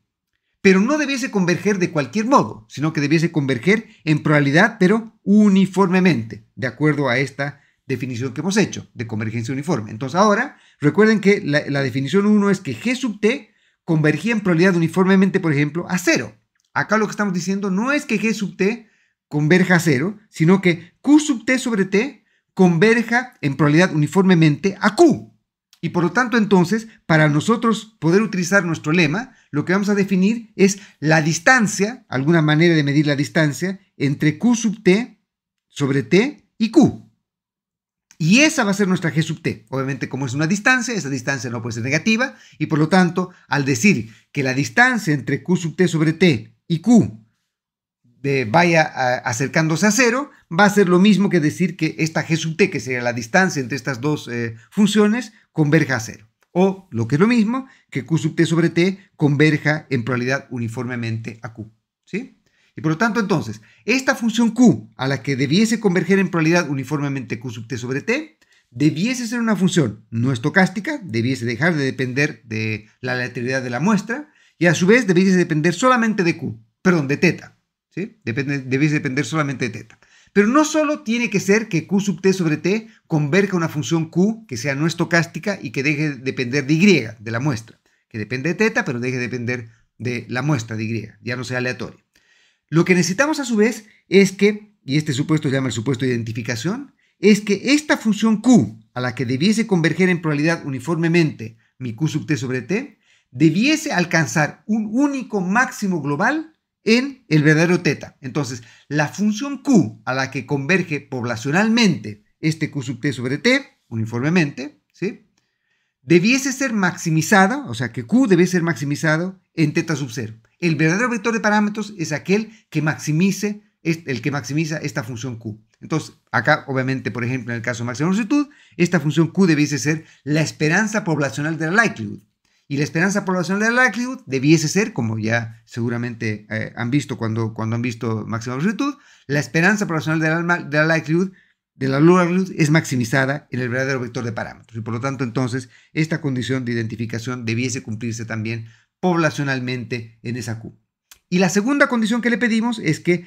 pero no debiese converger de cualquier modo, sino que debiese converger en probabilidad, pero uniformemente, de acuerdo a esta definición que hemos hecho de convergencia uniforme. Entonces ahora, recuerden que la, definición 1 es que G sub t convergía en probabilidad uniformemente, por ejemplo, a cero. Acá lo que estamos diciendo no es que G sub t converja a cero, sino que Q sub t sobre t converja en probabilidad uniformemente a Q. Y por lo tanto, entonces, para nosotros poder utilizar nuestro lema, lo que vamos a definir es la distancia, alguna manera de medir la distancia, entre Q sub T sobre T y Q. Y esa va a ser nuestra G sub T. Obviamente, como es una distancia, esa distancia no puede ser negativa, y por lo tanto, al decir que la distancia entre Q sub T sobre T y Q vaya acercándose a cero, va a ser lo mismo que decir que esta G sub t, que sería la distancia entre estas dos eh, funciones, converja a cero. O, lo que es lo mismo, que Q sub t sobre t converja en probabilidad uniformemente a Q. ¿Sí? Y por lo tanto, entonces, esta función Q, a la que debiese converger en probabilidad uniformemente Q sub t sobre t, debiese ser una función no estocástica, debiese dejar de depender de la lateralidad de la muestra, y a su vez debiese depender solamente de Q, perdón, de teta debiese Depende, depender solamente de teta. Pero no solo tiene que ser que Q sub t sobre t converja una función Q que sea no estocástica y que deje de depender de Y, de la muestra. Que depende de teta, pero deje de depender de la muestra de Y, ya no sea aleatoria. Lo que necesitamos a su vez es que, y este supuesto se llama el supuesto de identificación, es que esta función Q, a la que debiese converger en probabilidad uniformemente mi Q sub t sobre t, debiese alcanzar un único máximo global en el verdadero teta. Entonces, la función Q a la que converge poblacionalmente este Q sub t sobre t, uniformemente, ¿sí? debiese ser maximizada, o sea que Q debe ser maximizado en teta sub 0. El verdadero vector de parámetros es aquel que maximice, el que maximiza esta función Q. Entonces, acá obviamente, por ejemplo, en el caso de máxima longitud, esta función Q debiese ser la esperanza poblacional de la likelihood. Y la esperanza poblacional de la likelihood debiese ser, como ya seguramente eh, han visto cuando, cuando han visto máxima longitud, la esperanza poblacional de la, de la likelihood de la luz es maximizada en el verdadero vector de parámetros. Y por lo tanto, entonces, esta condición de identificación debiese cumplirse también poblacionalmente en esa Q. Y la segunda condición que le pedimos es que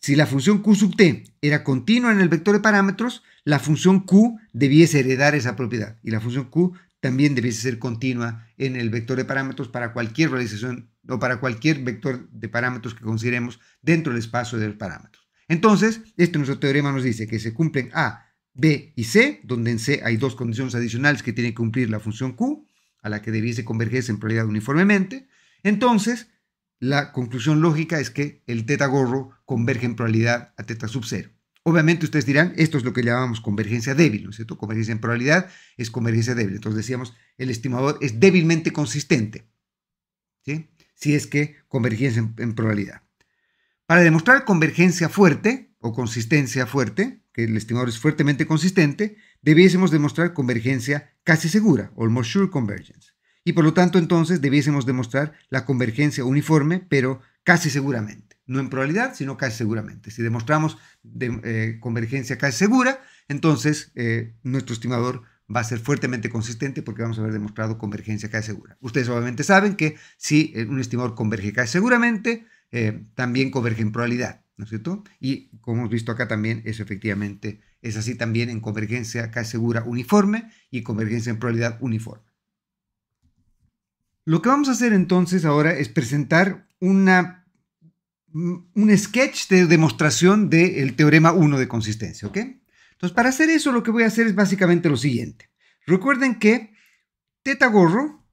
si la función Q sub t era continua en el vector de parámetros, la función Q debiese heredar esa propiedad. Y la función Q también debiese ser continua en el vector de parámetros para cualquier realización o para cualquier vector de parámetros que consideremos dentro del espacio de los parámetros. Entonces, este nuestro teorema nos dice que se cumplen A, B y C, donde en C hay dos condiciones adicionales que tiene que cumplir la función Q, a la que debiese convergerse en probabilidad uniformemente. Entonces, la conclusión lógica es que el teta gorro converge en probabilidad a teta sub cero. Obviamente ustedes dirán, esto es lo que llamamos convergencia débil, ¿no es cierto? Convergencia en probabilidad es convergencia débil. Entonces decíamos, el estimador es débilmente consistente, ¿sí? Si es que convergencia en, en probabilidad. Para demostrar convergencia fuerte o consistencia fuerte, que el estimador es fuertemente consistente, debiésemos demostrar convergencia casi segura, almost sure convergence. Y por lo tanto entonces debiésemos demostrar la convergencia uniforme, pero casi seguramente no en probabilidad, sino casi seguramente. Si demostramos eh, convergencia casi segura, entonces eh, nuestro estimador va a ser fuertemente consistente porque vamos a haber demostrado convergencia casi segura. Ustedes obviamente saben que si eh, un estimador converge casi seguramente, también converge en probabilidad, ¿no es cierto? Y como hemos visto acá también, eso efectivamente es así también en convergencia casi segura uniforme y convergencia en probabilidad uniforme. Lo que vamos a hacer entonces ahora es presentar una Mm, un sketch de demostración del teorema 1 de consistencia, ¿ok? Entonces, para hacer eso, lo que voy a hacer es básicamente lo siguiente. Recuerden que teta gorro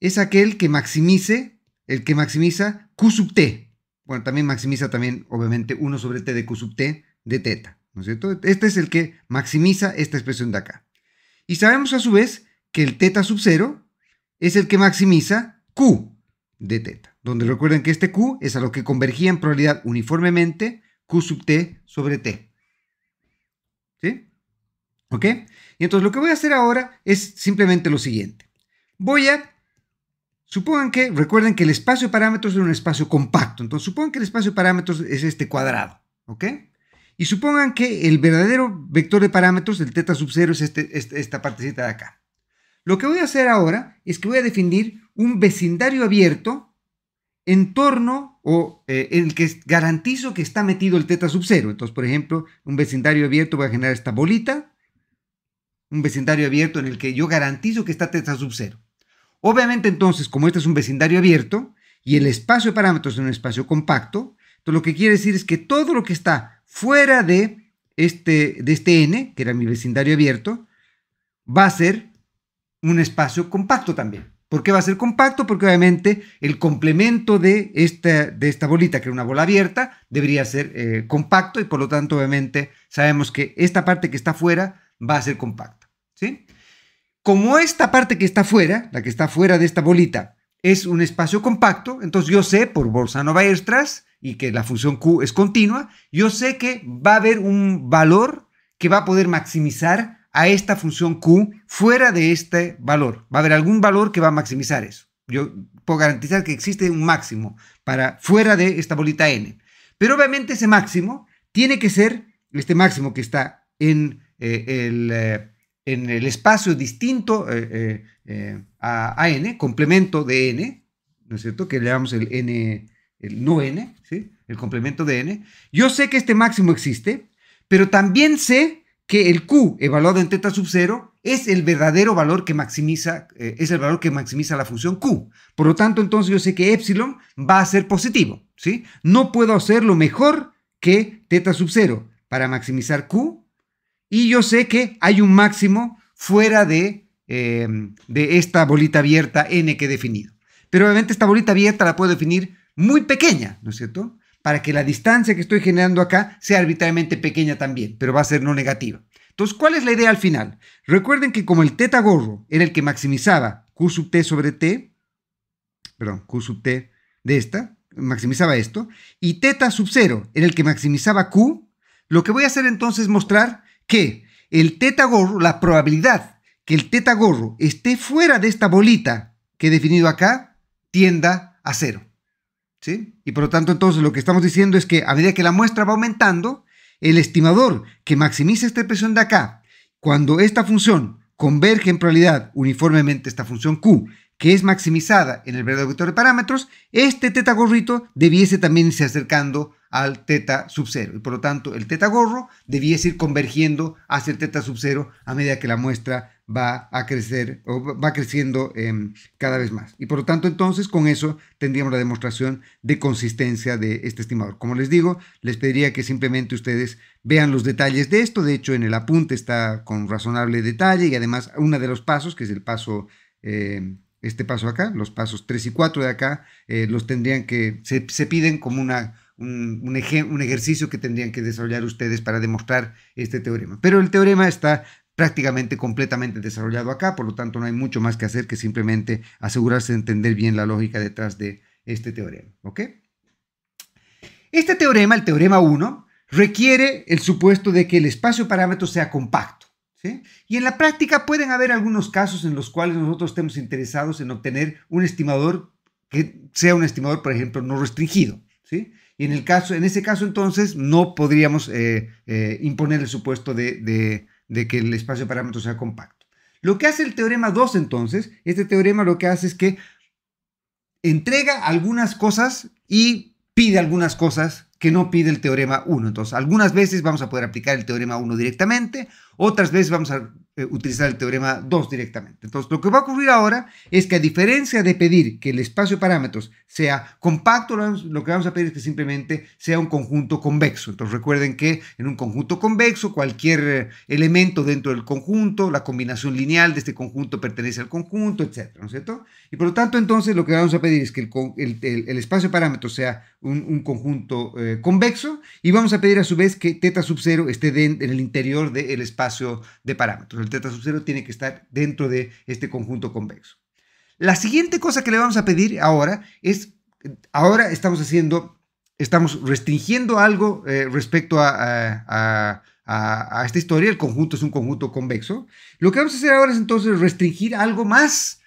es aquel que maximice, el que maximiza Q sub T. Bueno, también maximiza también, obviamente, 1 sobre T de Q sub T de teta, ¿no es cierto? Este es el que maximiza esta expresión de acá. Y sabemos a su vez que el teta sub 0 es el que maximiza Q de teta donde recuerden que este Q es a lo que convergía en probabilidad uniformemente Q sub T sobre T. ¿Sí? ¿Ok? Y entonces lo que voy a hacer ahora es simplemente lo siguiente. Voy a... Supongan que, recuerden que el espacio de parámetros es un espacio compacto. Entonces supongan que el espacio de parámetros es este cuadrado. ¿Ok? Y supongan que el verdadero vector de parámetros del teta sub 0 es este, este, esta partecita de acá. Lo que voy a hacer ahora es que voy a definir un vecindario abierto torno o eh, el que garantizo que está metido el teta sub cero. Entonces, por ejemplo, un vecindario abierto va a generar esta bolita, un vecindario abierto en el que yo garantizo que está teta sub cero. Obviamente, entonces, como este es un vecindario abierto y el espacio de parámetros es un espacio compacto, entonces lo que quiere decir es que todo lo que está fuera de este, de este n, que era mi vecindario abierto, va a ser un espacio compacto también. ¿Por qué va a ser compacto? Porque obviamente el complemento de esta, de esta bolita, que era una bola abierta, debería ser eh, compacto y por lo tanto obviamente sabemos que esta parte que está fuera va a ser compacta. ¿sí? Como esta parte que está fuera, la que está fuera de esta bolita, es un espacio compacto, entonces yo sé por bolzano weierstrass y que la función Q es continua, yo sé que va a haber un valor que va a poder maximizar a esta función Q fuera de este valor. Va a haber algún valor que va a maximizar eso. Yo puedo garantizar que existe un máximo para fuera de esta bolita N. Pero obviamente ese máximo tiene que ser este máximo que está en, eh, el, eh, en el, espacio distinto eh, a, N, complemento de N, ¿no es cierto? Que le llamamos el N, el no N, ¿sí? El complemento de N. Yo sé que este máximo existe, pero también sé que el Q evaluado en teta sub 0 es el verdadero valor que maximiza, eh, es el valor que maximiza la función Q. Por lo tanto, entonces yo sé que epsilon va a ser positivo, ¿sí? No puedo hacerlo mejor que teta sub 0 para maximizar Q y yo sé que hay un máximo fuera de, em, de esta bolita abierta N que he definido. Pero obviamente esta bolita abierta la puedo definir muy pequeña, ¿no es cierto? para que la distancia que estoy generando acá sea arbitrariamente pequeña también, pero va a ser no negativa. Entonces, ¿cuál es la idea al final? Recuerden que como el teta gorro era el que maximizaba Q sub T sobre T, perdón, Q sub T de esta, maximizaba esto, y teta sub 0 era el que maximizaba Q, lo que voy a hacer entonces es mostrar que el teta gorro, la probabilidad que el teta gorro esté fuera de esta bolita que he definido acá, tienda a cero. Y por lo tanto, entonces lo que estamos diciendo es que a medida que la muestra va aumentando, el estimador que maximiza esta expresión de acá, cuando esta función converge en probabilidad uniformemente esta función Q que es maximizada en el verdadero vector de parámetros, este teta gorrito debiese también irse acercando al teta sub cero. Y por lo tanto, el teta gorro debiese ir convergiendo hacia el teta sub cero a medida que la muestra va a crecer o va creciendo em, cada vez más. Y por lo tanto, entonces, con eso tendríamos la demostración de consistencia de este estimador. Como les digo, les pediría que simplemente ustedes vean los detalles de esto. De hecho, en el apunte está con razonable detalle y además uno de los pasos, que es el paso... Em, este paso acá, los pasos 3 y 4 de acá, eh, los tendrían que, se, piden como una, un, ejercicio que tendrían que desarrollar ustedes para demostrar este teorema. Pero el teorema está prácticamente completamente desarrollado acá, por lo tanto no hay mucho más que hacer que simplemente asegurarse de entender bien la lógica detrás de este teorema. ¿ok? Este teorema, el teorema 1, requiere el supuesto de que el espacio parámetro sea compacto. Y en la práctica pueden haber algunos casos en los cuales nosotros estemos interesados en obtener un estimador que sea un estimador, por ejemplo, no restringido. ¿sí? Y en, el caso, en ese caso, entonces, no podríamos eh, eh, imponer el supuesto de, de, que el espacio de parámetros sea compacto. Lo que hace el teorema 2, entonces, este teorema lo que hace es que entrega algunas cosas y pide algunas cosas que no pide el teorema 1. Entonces, algunas veces vamos a poder aplicar el teorema 1 directamente, otras veces vamos a eh, utilizar el teorema 2 directamente. Entonces, lo que va a ocurrir ahora es que a diferencia de pedir que el espacio de parámetros sea compacto, lo que vamos a pedir es que simplemente sea un conjunto convexo. Entonces, recuerden que en un conjunto convexo, cualquier eh, elemento dentro del conjunto, la combinación lineal de este conjunto pertenece al conjunto, etc. ¿no es cierto? Y por lo tanto, entonces, lo que vamos a pedir es que el, espacio de parámetros sea un, conjunto eh, convexo y vamos a pedir a su vez que θ sub 0 esté en el interior del espacio de parámetros. El teta sub 0 tiene que estar dentro de este conjunto convexo. La siguiente cosa que le vamos a pedir ahora es, ahora estamos haciendo, estamos restringiendo algo eh, respecto a, a, esta historia, el conjunto es un conjunto convexo. Lo que vamos a hacer ahora es entonces restringir algo más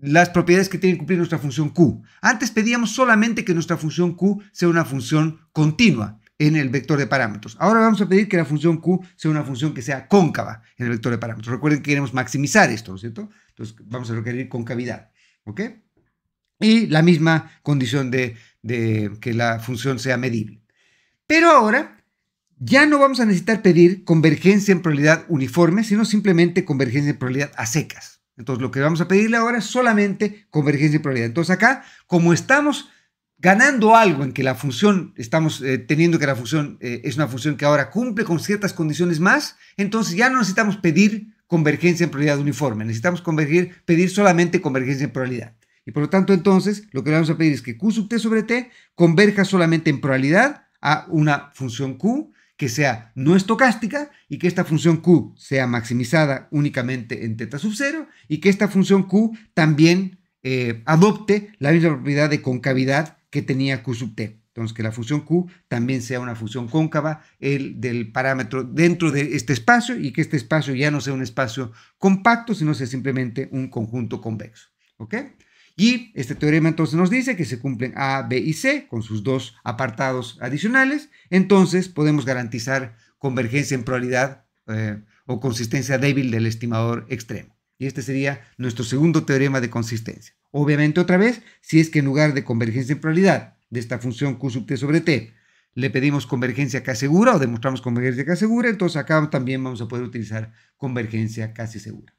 las propiedades que tiene que cumplir nuestra función Q. Antes pedíamos solamente que nuestra función Q sea una función continua en el vector de parámetros. Ahora vamos a pedir que la función Q sea una función que sea cóncava en el vector de parámetros. Recuerden que queremos maximizar esto, ¿no es cierto? Entonces vamos a requerir concavidad, ¿ok? Y la misma condición de, de que la función sea medible. Pero ahora ya no vamos a necesitar pedir convergencia en probabilidad uniforme, sino simplemente convergencia en probabilidad a secas. Entonces lo que vamos a pedirle ahora es solamente convergencia en probabilidad. Entonces acá, como estamos ganando algo en que la función, estamos eh, teniendo que la función eh, es una función que ahora cumple con ciertas condiciones más, entonces ya no necesitamos pedir convergencia en probabilidad uniforme, necesitamos pedir solamente convergencia en probabilidad. Y por lo tanto, entonces, lo que le vamos a pedir es que Q sub t sobre t converja solamente en probabilidad a una función Q que sea no estocástica y que esta función Q sea maximizada únicamente en teta sub 0 y que esta función Q también eh, adopte la misma propiedad de concavidad que tenía Q sub T. Entonces, que la función Q también sea una función cóncava el, del parámetro dentro de este espacio y que este espacio ya no sea un espacio compacto, sino sea simplemente un conjunto convexo. ¿Ok? Y este teorema entonces nos dice que se cumplen A, B y C con sus dos apartados adicionales. Entonces, podemos garantizar convergencia en probabilidad eh, o consistencia débil del estimador extremo. Y este sería nuestro segundo teorema de consistencia. Obviamente otra vez, si es que en lugar de convergencia en probabilidad, de esta función Q sub t sobre t, le pedimos convergencia casi segura o demostramos convergencia casi segura, entonces acá también vamos a poder utilizar convergencia casi segura.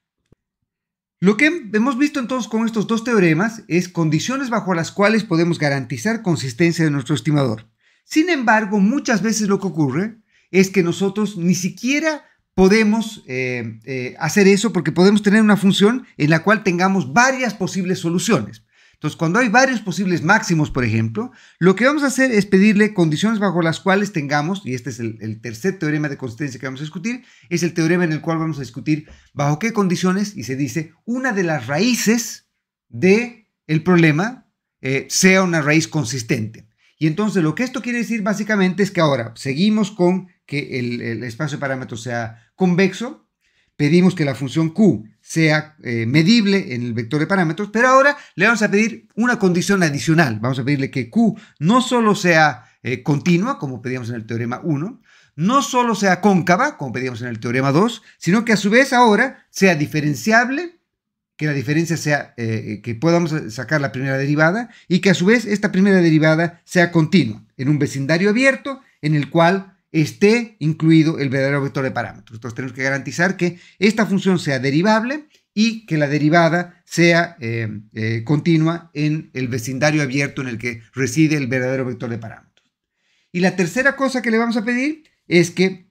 Lo que hemos visto entonces con estos dos teoremas es condiciones bajo las cuales podemos garantizar consistencia de nuestro estimador. Sin embargo, muchas veces lo que ocurre es que nosotros ni siquiera podemos eh, eh, hacer eso porque podemos tener una función en la cual tengamos varias posibles soluciones. Entonces, cuando hay varios posibles máximos, por ejemplo, lo que vamos a hacer es pedirle condiciones bajo las cuales tengamos, y este es el, tercer teorema de consistencia que vamos a discutir, es el teorema en el cual vamos a discutir bajo qué condiciones, y se dice, una de las raíces del el problema eh, sea una raíz consistente. Y entonces lo que esto quiere decir básicamente es que ahora seguimos con que el, espacio de parámetros sea convexo, pedimos que la función Q sea eh, medible en el vector de parámetros, pero ahora le vamos a pedir una condición adicional. Vamos a pedirle que Q no solo sea eh, continua, como pedíamos en el teorema 1, no solo sea cóncava, como pedíamos en el teorema 2, sino que a su vez ahora sea diferenciable que la diferencia sea eh, eh, que podamos sacar la primera derivada y que a su vez esta primera derivada sea continua en un vecindario abierto en el cual esté incluido el verdadero vector de parámetros. Entonces tenemos que garantizar que esta función sea derivable y que la derivada sea eh, continua en el vecindario abierto en el que reside el verdadero vector de parámetros. Y la tercera cosa que le vamos a pedir es que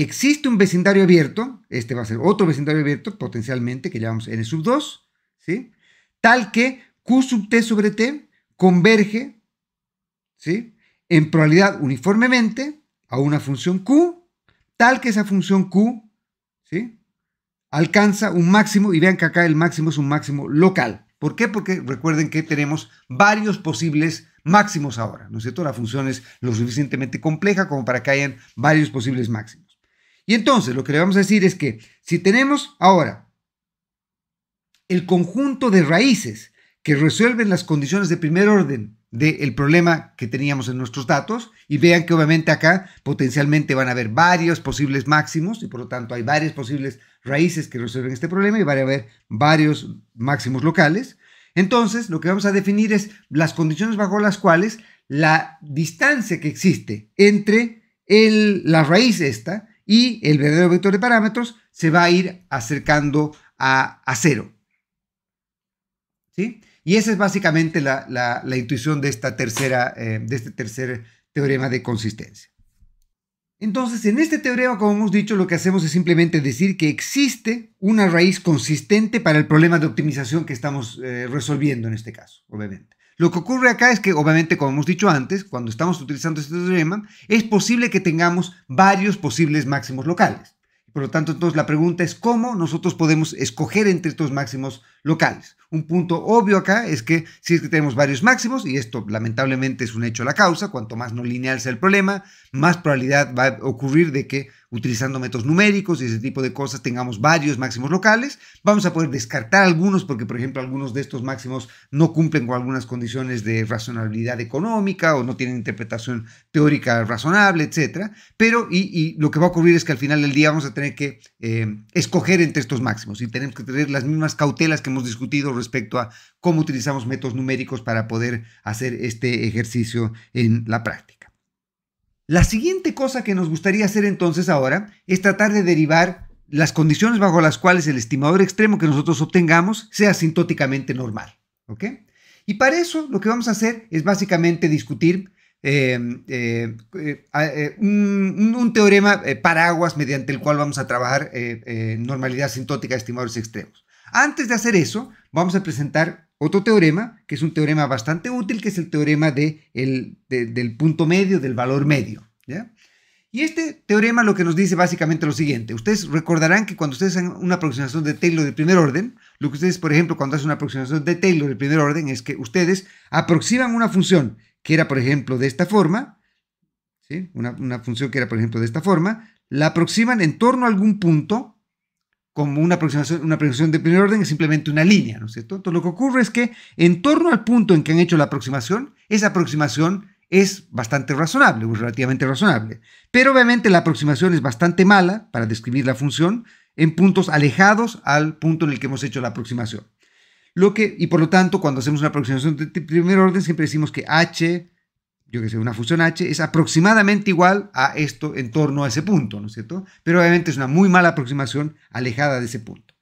Existe un vecindario abierto, este va a ser otro vecindario abierto potencialmente que llamamos N sub 2, ¿sí? tal que Q sub T sobre T converge ¿sí? en probabilidad uniformemente a una función Q, tal que esa función Q ¿sí? alcanza un máximo, y vean que acá el máximo es un máximo local. ¿Por qué? Porque recuerden que tenemos varios posibles máximos ahora, ¿no es cierto? La función es lo suficientemente compleja como para que hayan varios posibles máximos. Y entonces lo que le vamos a decir es que si tenemos ahora el conjunto de raíces que resuelven las condiciones de primer orden del problema que teníamos en nuestros datos y vean que obviamente acá potencialmente van a haber varios posibles máximos y por lo tanto hay varias posibles raíces que resuelven este problema y van a haber varios máximos locales. Entonces lo que vamos a definir es las condiciones bajo las cuales la distancia que existe entre el, la raíz esta y el verdadero vector de parámetros se va a ir acercando a, cero. ¿Sí? Y esa es básicamente la, intuición de, esta tercera, eh, de este tercer teorema de consistencia. Entonces, en este teorema, como hemos dicho, lo que hacemos es simplemente decir que existe una raíz consistente para el problema de optimización que estamos eh, resolviendo en este caso, obviamente. Lo que ocurre acá es que, obviamente, como hemos dicho antes, cuando estamos utilizando este teorema, es posible que tengamos varios posibles máximos locales. Por lo tanto, entonces la pregunta es cómo nosotros podemos escoger entre estos máximos locales. Un punto obvio acá es que si es que tenemos varios máximos, y esto lamentablemente es un hecho a la causa, cuanto más no lineal sea el problema, más probabilidad va a ocurrir de que utilizando métodos numéricos y ese tipo de cosas, tengamos varios máximos locales. Vamos a poder descartar algunos porque, por ejemplo, algunos de estos máximos no cumplen con algunas condiciones de razonabilidad económica o no tienen interpretación teórica razonable, etc. Pero, y, lo que va a ocurrir es que al final del día vamos a tener que eh, escoger entre estos máximos y tenemos que tener las mismas cautelas que hemos discutido respecto a cómo utilizamos métodos numéricos para poder hacer este ejercicio en la práctica. La siguiente cosa que nos gustaría hacer entonces ahora es tratar de derivar las condiciones bajo las cuales el estimador extremo que nosotros obtengamos sea sintóticamente normal. ¿Ok? Y para eso lo que vamos a hacer es básicamente discutir eh, eh, eh, un, un, teorema paraguas mediante el cual vamos a trabajar normalidad sintótica de estimadores extremos. Antes de hacer eso, vamos a presentar otro teorema, que es un teorema bastante útil, que es el teorema del punto medio, del valor medio. Y este teorema lo que nos dice básicamente lo siguiente. Ustedes recordarán que cuando ustedes hacen una aproximación de Taylor de primer orden, lo que ustedes, por ejemplo, cuando hacen una aproximación de Taylor de primer orden es que ustedes aproximan una función que era, por ejemplo, de esta forma, ¿sí? una función que era, por ejemplo, de esta forma, la aproximan en torno a algún punto como una aproximación, una aproximación de primer orden es simplemente una línea, ¿no es cierto? Entonces lo que ocurre es que en torno al punto en que han hecho la aproximación, esa aproximación es bastante razonable, o relativamente razonable. Pero obviamente la aproximación es bastante mala para describir la función en puntos alejados al punto en el que hemos hecho la aproximación. Lo que, y por lo tanto, cuando hacemos una aproximación de primer orden, siempre decimos que h yo que sé, una función H es aproximadamente igual a esto en torno a ese punto, ¿no es cierto? Pero obviamente es una muy mala aproximación alejada de ese punto.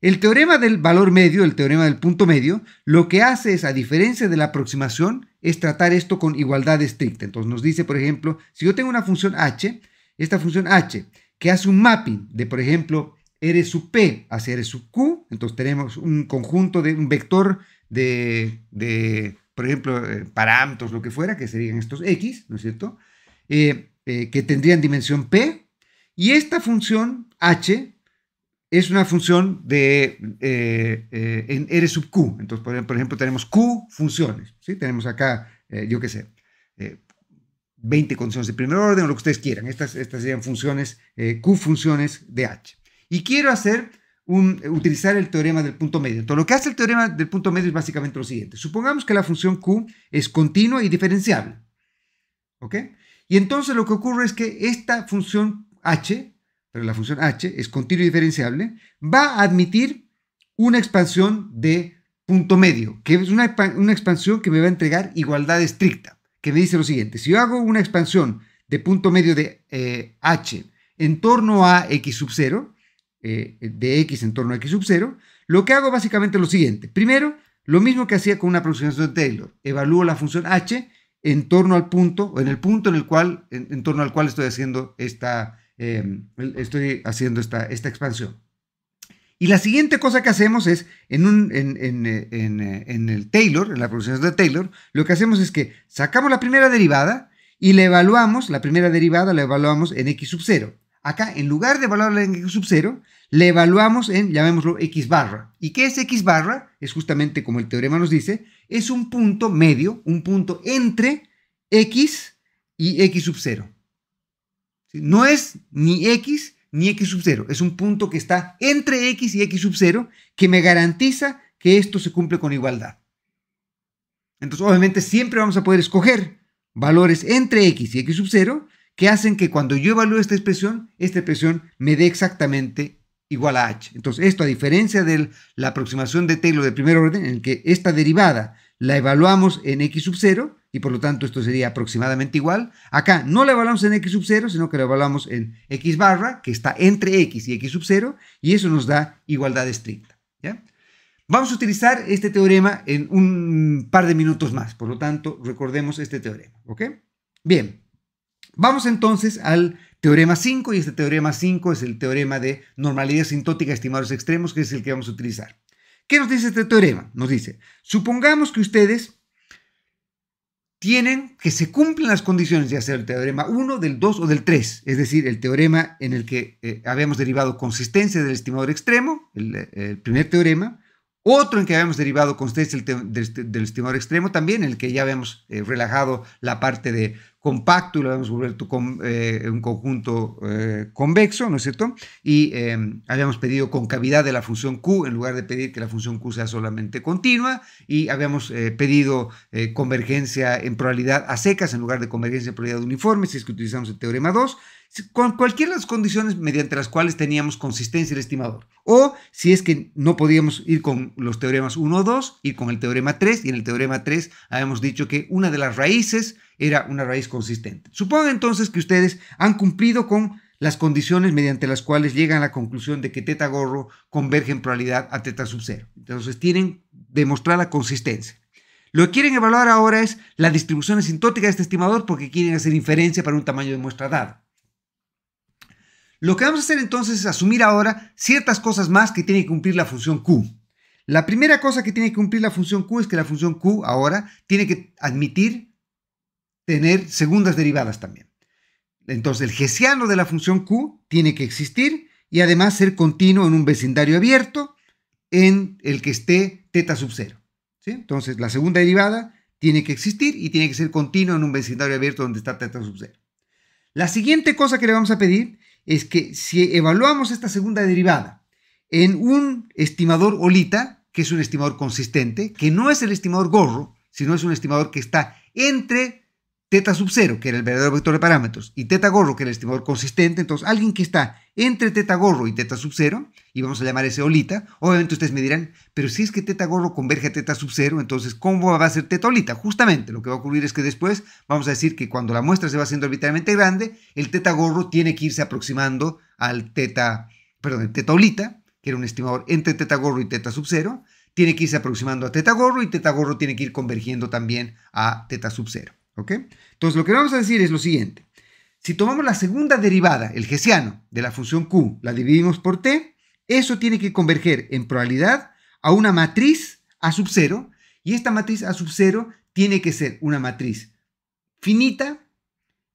El teorema del valor medio, el teorema del punto medio, lo que hace es, a diferencia de la aproximación, es tratar esto con igualdad estricta. Entonces nos dice, por ejemplo, si yo tengo una función h, esta función h, que hace un mapping de, por ejemplo, r sub p hacia r sub q, entonces tenemos un conjunto de un vector de, de por ejemplo, eh, parámetros, lo que fuera, que serían estos x, ¿no es cierto? Eh, eh, que tendrían dimensión p. Y esta función h es una función de en R sub q. Entonces, por, ejemplo, tenemos q funciones. ¿sí? Tenemos acá, yo qué sé, 20 condiciones de primer orden o lo que ustedes quieran. Estas, estas serían funciones, q funciones de h. Y quiero hacer eh, utilizar el teorema del punto medio. Entonces, lo que hace el teorema del punto medio es básicamente lo siguiente. Supongamos que la función Q es continua y diferenciable. ¿Ok? Y entonces lo que ocurre es que esta función H, pero la función H es continua y diferenciable, va a admitir una expansión de punto medio, que es una, expansión que me va a entregar igualdad estricta, que me dice lo siguiente. Si yo hago una expansión de punto medio de eh, H en torno a X sub 0, eh, eh, de x en torno a x sub 0, lo que hago básicamente es lo siguiente. Primero, lo mismo que hacía con una aproximación de Taylor. Evalúo la función h en torno al punto, o en el punto en el cual, en, torno al cual estoy haciendo esta, em, estoy haciendo esta, esta expansión. Y la siguiente cosa que hacemos es, en, eh, en, el Taylor, en la aproximación de Taylor, lo que hacemos es que sacamos la primera derivada y la evaluamos, la primera derivada la evaluamos en x sub 0. Acá, en lugar de evaluarla en X sub 0, le evaluamos en, llamémoslo, X barra. ¿Y qué es X barra? Es justamente como el teorema nos dice, es un punto medio, un punto entre X y X sub 0. No es ni X ni X sub 0, es un punto que está entre X y X sub 0 que me garantiza que esto se cumple con igualdad. Entonces, obviamente, siempre vamos a poder escoger valores entre X y X sub 0 que hacen que cuando yo evalúe esta expresión, esta expresión me dé exactamente igual a h. Entonces, esto a diferencia de la aproximación de Taylor de primer orden, en que esta derivada la evaluamos en x sub 0, y por lo tanto esto sería aproximadamente igual. Acá no la evaluamos en x sub 0, sino que la evaluamos en x barra, que está entre x y x sub 0, y eso nos da igualdad estricta. ¿ya? Vamos a utilizar este teorema en un par de minutos más, por lo tanto recordemos este teorema. ¿ok? Bien, Vamos entonces al teorema 5 y este teorema 5 es el teorema de normalidad sintótica estimadores extremos que es el que vamos a utilizar. ¿Qué nos dice este teorema? Nos dice, supongamos que ustedes tienen que se cumplen las condiciones de hacer el teorema 1, del 2 o del 3, es decir, el teorema en el que eh, habíamos derivado consistencia del estimador extremo, el eh, primer teorema, otro en que habíamos derivado con del, estimador extremo, también en el que ya habíamos eh, relajado la parte de compacto y lo habíamos vuelto con, eh, un conjunto eh, convexo, ¿no es cierto? Y em, habíamos pedido concavidad de la función Q en lugar de pedir que la función Q sea solamente continua y habíamos pedido convergencia en probabilidad a secas en lugar de convergencia en probabilidad uniforme, si es que utilizamos el teorema 2 con cualquiera de las condiciones mediante las cuales teníamos consistencia el estimador. O si es que no podíamos ir con los teoremas 1 o 2, ir con el teorema 3, y en el teorema 3 habíamos dicho que una de las raíces era una raíz consistente. Supongan entonces que ustedes han cumplido con las condiciones mediante las cuales llegan a la conclusión de que teta gorro converge en probabilidad a teta sub cero. Entonces tienen demostrar la consistencia. Lo que quieren evaluar ahora es la distribución asintótica de este estimador porque quieren hacer inferencia para un tamaño de muestra dado. Lo que vamos a hacer entonces es asumir ahora ciertas cosas más que tiene que cumplir la función Q. La primera cosa que tiene que cumplir la función Q es que la función Q ahora tiene que admitir tener segundas derivadas también. Entonces el gesiano de la función Q tiene que existir y además ser continuo en un vecindario abierto en el que esté teta sub 0 Entonces la segunda derivada tiene que existir y tiene que ser continuo en un vecindario abierto donde está teta sub cero. La siguiente cosa que le vamos a pedir es que si evaluamos esta segunda derivada en un estimador olita, que es un estimador consistente, que no es el estimador gorro, sino es un estimador que está entre teta sub 0, que era el verdadero vector de parámetros, y teta gorro, que era el estimador consistente, entonces alguien que está entre teta gorro y teta sub 0, y vamos a llamar ese olita, obviamente ustedes me dirán, pero si es que teta gorro converge a teta sub 0, entonces ¿cómo va a ser teta olita? Justamente lo que va a ocurrir es que después vamos a decir que cuando la muestra se va haciendo arbitrariamente grande, el teta gorro tiene que irse aproximando al teta, perdón, el teta olita, que era un estimador entre teta gorro y teta sub 0, tiene que irse aproximando a teta gorro y teta gorro tiene que ir convergiendo también a teta sub 0. Entonces, lo que vamos a decir es lo siguiente. Si tomamos la segunda derivada, el gesiano de la función q, la dividimos por t, eso tiene que converger en probabilidad a una matriz a sub 0, y esta matriz a sub 0 tiene que ser una matriz finita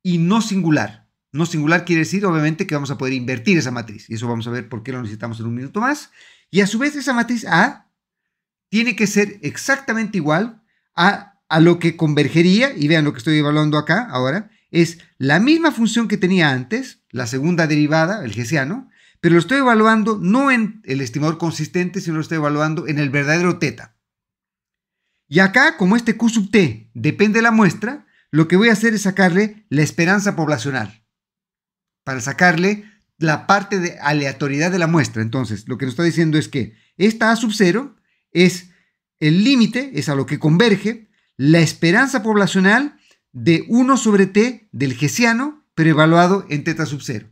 y no singular. No singular quiere decir, obviamente, que vamos a poder invertir esa matriz, y eso vamos a ver por qué lo necesitamos en un minuto más. Y a su vez, esa matriz A tiene que ser exactamente igual a a lo que convergería, y vean lo que estoy evaluando acá ahora, es la misma función que tenía antes, la segunda derivada, el gesiano, pero lo estoy evaluando no en el estimador consistente, sino lo estoy evaluando en el verdadero teta. Y acá, como este Q sub t depende de la muestra, lo que voy a hacer es sacarle la esperanza poblacional, para sacarle la parte de aleatoriedad de la muestra. Entonces, lo que nos está diciendo es que esta A sub 0 es el límite, es a lo que converge la esperanza poblacional de 1 sobre t del gesiano, pero evaluado en teta sub 0.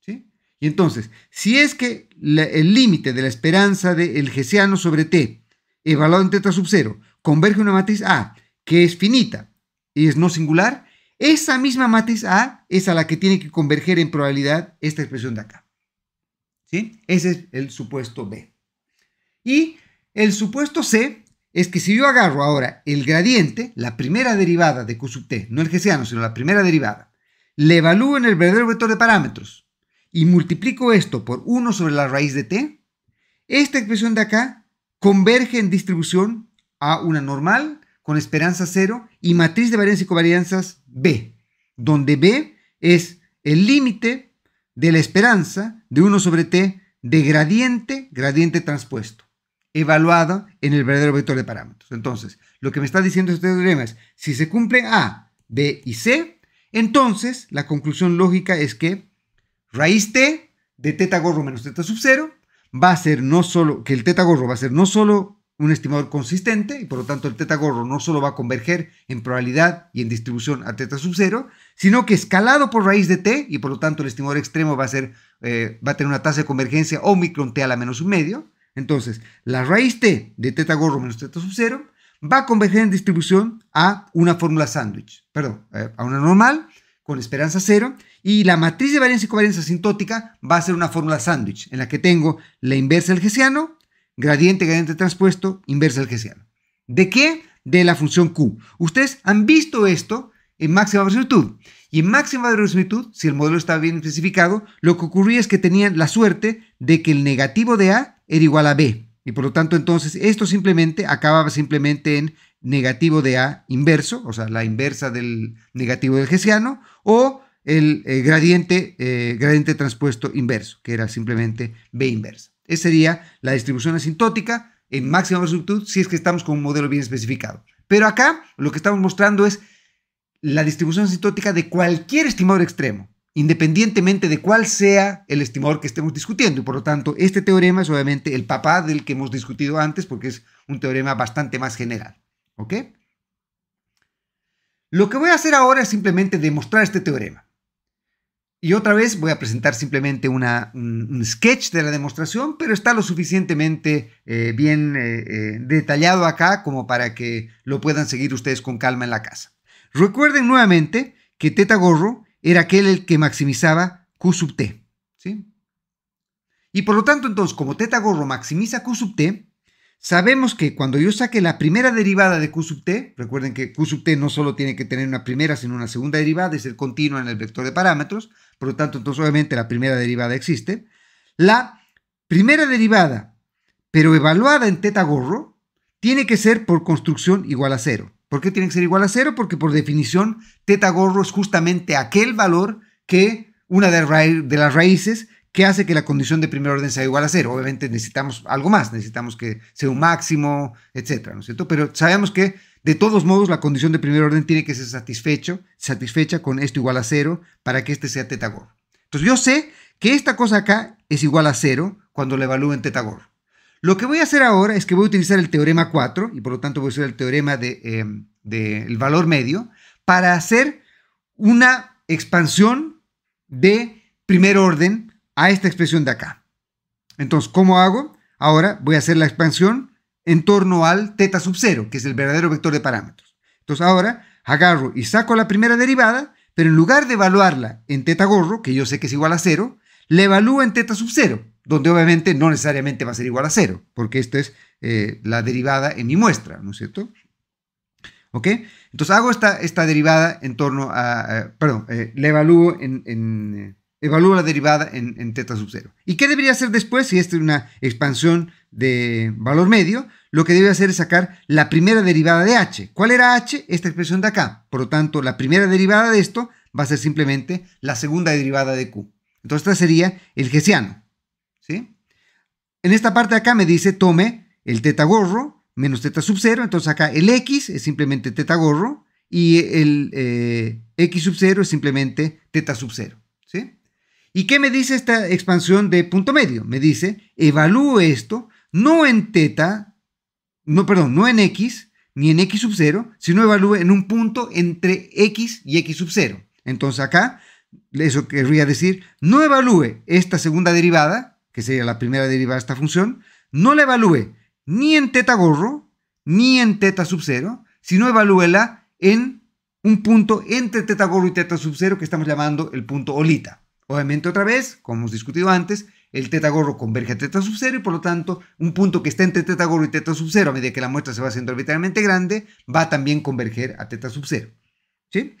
¿sí? Y entonces, si es que el límite de la esperanza del el gesiano sobre t, evaluado en teta sub 0, converge una matriz A, que es finita y es no singular, esa misma matriz A es a la que tiene que converger en probabilidad esta expresión de acá. ¿Sí? Ese es el supuesto B. Y el supuesto C es que si yo agarro ahora el gradiente, la primera derivada de Q sub t, no el gesiano, sino la primera derivada, le evalúo en el verdadero vector de parámetros y multiplico esto por 1 sobre la raíz de t, esta expresión de acá converge en distribución a una normal con esperanza 0 y matriz de varianzas y covarianzas B, donde B es el límite de la esperanza de 1 sobre t de gradiente, gradiente transpuesto evaluada en el verdadero vector de parámetros. Entonces, lo que me está diciendo este teorema es, si se cumplen A, B y C, entonces la conclusión lógica es que raíz T de teta gorro menos teta sub 0 va a ser no solo, que el teta gorro va a ser no solo un estimador consistente, y por lo tanto el teta gorro no solo va a converger en probabilidad y en distribución a teta sub 0, sino que escalado por raíz de t, y por lo tanto el estimador extremo va a, ser, eh, va a tener una tasa de convergencia omicron t a la menos un medio, entonces, la raíz t de teta gorro menos teta sub 0 va a converger en distribución a una fórmula sándwich, perdón, eh, a una normal con esperanza cero y la matriz de varianza y covarianza sintótica va a ser una fórmula sándwich en la que tengo la inversa del hessiano, gradiente, gradiente transpuesto, inversa del hessiano. ¿De qué? De la función Q. Ustedes han visto esto en máxima virtud. Y en máxima verosimilitud, si el modelo está bien especificado, lo que ocurría es que tenían la suerte de que el negativo de A era igual a B. Y por lo tanto, entonces, esto simplemente acababa simplemente en negativo de A inverso, o sea, la inversa del negativo del hessiano, o el eh, gradiente, eh, gradiente transpuesto inverso, que era simplemente B inversa. Esa sería la distribución asintótica en máxima verosimilitud si es que estamos con un modelo bien especificado. Pero acá lo que estamos mostrando es la distribución asintótica de cualquier estimador extremo, independientemente de cuál sea el estimador que estemos discutiendo. Y por lo tanto, este teorema es obviamente el papá del que hemos discutido antes porque es un teorema bastante más general. ¿Ok? Lo que voy a hacer ahora es simplemente demostrar este teorema. Y otra vez voy a presentar simplemente un, sketch de la demostración, pero está lo suficientemente eh, bien eh, eh, detallado acá como para que lo puedan seguir ustedes con calma en la casa. Recuerden nuevamente que teta gorro era aquel el que maximizaba Q sub T. Y por lo tanto, entonces, como teta gorro maximiza Q sub T, sabemos que cuando yo saque la primera derivada de Q sub T, recuerden que Q sub T no solo tiene que tener una primera, sino una segunda derivada, es el continua en el vector de parámetros, por lo tanto, entonces, obviamente, la primera derivada existe. La primera derivada, pero evaluada en teta gorro, tiene que ser por construcción igual a cero. ¿Por qué tiene que ser igual a cero? Porque por definición, teta gorro es justamente aquel valor que una de, de las raíces que hace que la condición de primer orden sea igual a cero. Obviamente necesitamos algo más, necesitamos que sea un máximo, etcétera, ¿no es cierto? Pero sabemos que de todos modos la condición de primer orden tiene que ser satisfecho, satisfecha con esto igual a cero para que este sea teta gorro. Entonces yo sé que esta cosa acá es igual a cero cuando la evalúo en teta gorro. Lo que voy a hacer ahora es que voy a utilizar el teorema 4, y por lo tanto voy a usar el teorema eh, del de, valor medio, para hacer una expansión de primer orden a esta expresión de acá. Entonces, ¿cómo hago? Ahora voy a hacer la expansión en torno al teta sub 0, que es el verdadero vector de parámetros. Entonces, ahora agarro y saco la primera derivada, pero en lugar de evaluarla en teta gorro, que yo sé que es igual a 0, la evalúo en teta sub 0 donde obviamente no necesariamente va a ser igual a cero, porque esta es eh, la derivada en mi muestra, ¿no es cierto? ¿Ok? Entonces hago esta, esta derivada en torno a, perdón, eh, la evalúo en, eh, evalúo la derivada en, teta sub cero. ¿Y qué debería hacer después? Si esta es una expansión de valor medio, lo que debe hacer es sacar la primera derivada de h. ¿Cuál era h? Esta expresión de acá. Por lo tanto, la primera derivada de esto va a ser simplemente la segunda derivada de q. Entonces, esta sería el hessiano. En esta parte de acá me dice tome el teta gorro menos teta sub 0, entonces acá el x es simplemente teta gorro y el eh, x sub 0 es simplemente teta sub 0, ¿Y qué me dice esta expansión de punto medio? Me dice, evalúo esto no en teta, no, perdón, no en x, ni en x sub 0, sino evalúe en un punto entre x y x sub 0. Entonces acá, eso querría decir, no evalúe esta segunda derivada, que sería la primera derivada de esta función, no la evalúe ni en teta gorro, ni en teta sub 0 sino evalúela en un punto entre teta gorro y teta sub 0 que estamos llamando el punto olita. Obviamente otra vez, como hemos discutido antes, el teta gorro converge a teta sub 0, y por lo tanto un punto que está entre teta gorro y teta sub 0 a medida que la muestra se va haciendo arbitrariamente grande va a también converger a teta sub 0 ¿sí?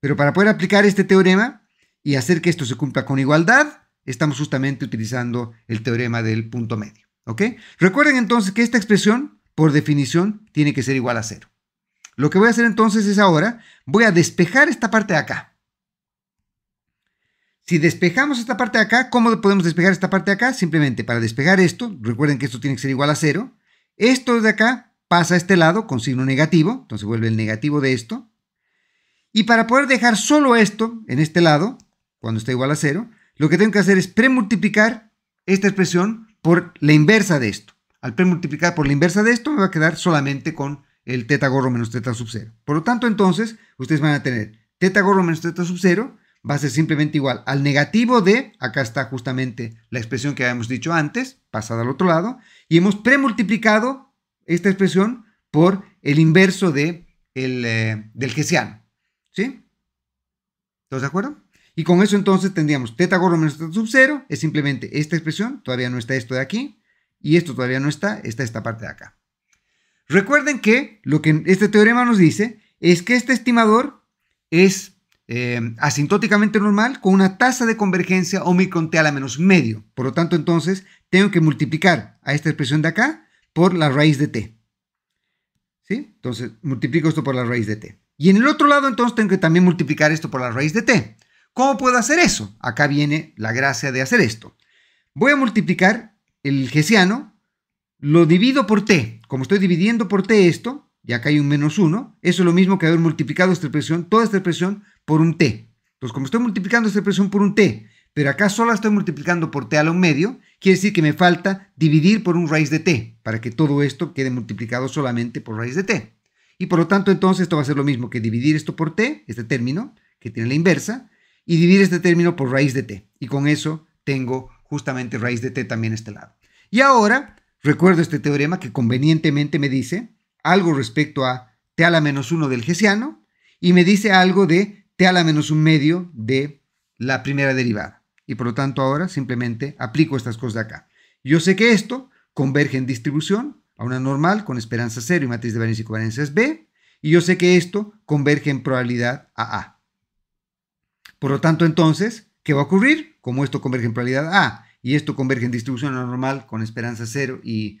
Pero para poder aplicar este teorema y hacer que esto se cumpla con igualdad, estamos justamente utilizando el teorema del punto medio. ¿Ok? Recuerden entonces que esta expresión, por definición, tiene que ser igual a cero. Lo que voy a hacer entonces es ahora, voy a despejar esta parte de acá. Si despejamos esta parte de acá, ¿cómo podemos despejar esta parte de acá? Simplemente para despejar esto, recuerden que esto tiene que ser igual a cero. Esto de acá pasa a este lado con signo negativo, entonces vuelve el negativo de esto. Y para poder dejar solo esto en este lado, cuando está igual a cero, lo que tengo que hacer es premultiplicar esta expresión por la inversa de esto. Al premultiplicar por la inversa de esto, me va a quedar solamente con el teta gorro menos teta sub 0. Por lo tanto, entonces, ustedes van a tener teta gorro menos teta sub 0 va a ser simplemente igual al negativo de, acá está justamente la expresión que habíamos dicho antes, pasada al otro lado, y hemos premultiplicado esta expresión por el inverso de el, eh, del gesiano. ¿Sí? ¿Todos de acuerdo? Y con eso entonces tendríamos teta gorro menos sub 0, es simplemente esta expresión, todavía no está esto de aquí, y esto todavía no está, está esta parte de acá. Recuerden que lo que este teorema nos dice es que este estimador es eh, asintóticamente normal con una tasa de convergencia omicron t a la menos medio. Por lo tanto, entonces, tengo que multiplicar a esta expresión de acá por la raíz de t. ¿Sí? Entonces, multiplico esto por la raíz de t. Y en el otro lado, entonces, tengo que también multiplicar esto por la raíz de t. ¿Cómo puedo hacer eso? Acá viene la gracia de hacer esto. Voy a multiplicar el gesiano, lo divido por t. Como estoy dividiendo por t esto, y acá hay un menos 1, eso es lo mismo que haber multiplicado esta expresión, toda esta expresión, por un t. Entonces, como estoy multiplicando esta expresión por un t, pero acá solo estoy multiplicando por t a lo medio, quiere decir que me falta dividir por un raíz de t, para que todo esto quede multiplicado solamente por raíz de t. Y por lo tanto, entonces, esto va a ser lo mismo que dividir esto por t, este término, que tiene la inversa, y dividir este término por raíz de t. Y con eso tengo justamente raíz de t también a este lado. Y ahora recuerdo este teorema que convenientemente me dice algo respecto a t a la menos 1 del gesiano y me dice algo de t a la menos 1 medio de la primera derivada. Y por lo tanto ahora simplemente aplico estas cosas de acá. Yo sé que esto converge en distribución a una normal con esperanza cero y matriz de valencia y covarianzas B. Y yo sé que esto converge en probabilidad a A. Por lo tanto, entonces, ¿qué va a ocurrir? Como esto converge en probabilidad A y esto converge en distribución normal con esperanza 0 y,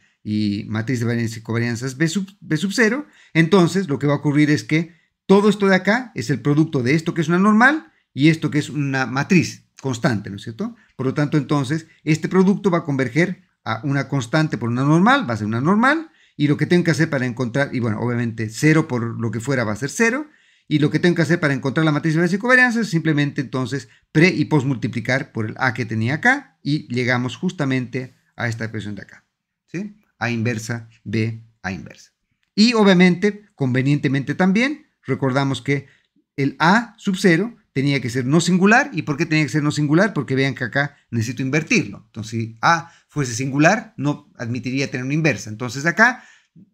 matriz de varianzas y covarianzas B sub, B sub 0, entonces lo que va a ocurrir es que todo esto de acá es el producto de esto que es una normal y esto que es una matriz constante, ¿no es cierto? Por lo tanto, entonces, este producto va a converger a una constante por una normal, va a ser una normal, y lo que tengo que hacer para encontrar, y bueno, obviamente 0 por lo que fuera va a ser 0, y lo que tengo que hacer para encontrar la matriz de las covarianzas es simplemente entonces pre y post multiplicar por el A que tenía acá y llegamos justamente a esta expresión de acá. ¿sí? A inversa, B, A inversa. Y obviamente, convenientemente también, recordamos que el A sub 0 tenía que ser no singular. ¿Y por qué tenía que ser no singular? Porque vean que acá necesito invertirlo. Entonces, si A fuese singular, no admitiría tener una inversa. Entonces, acá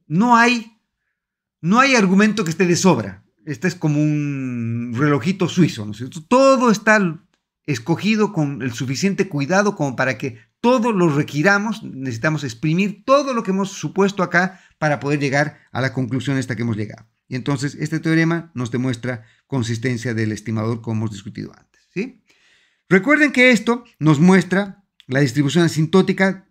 no hay, no hay argumento que esté de sobra este es como un relojito suizo, ¿no es cierto? Todo está escogido con el suficiente cuidado como para que todo lo requiramos, necesitamos exprimir todo lo que hemos supuesto acá para poder llegar a la conclusión esta que hemos llegado. Y entonces este teorema nos demuestra consistencia del estimador como hemos discutido antes, ¿sí? Recuerden que esto nos muestra la distribución asintótica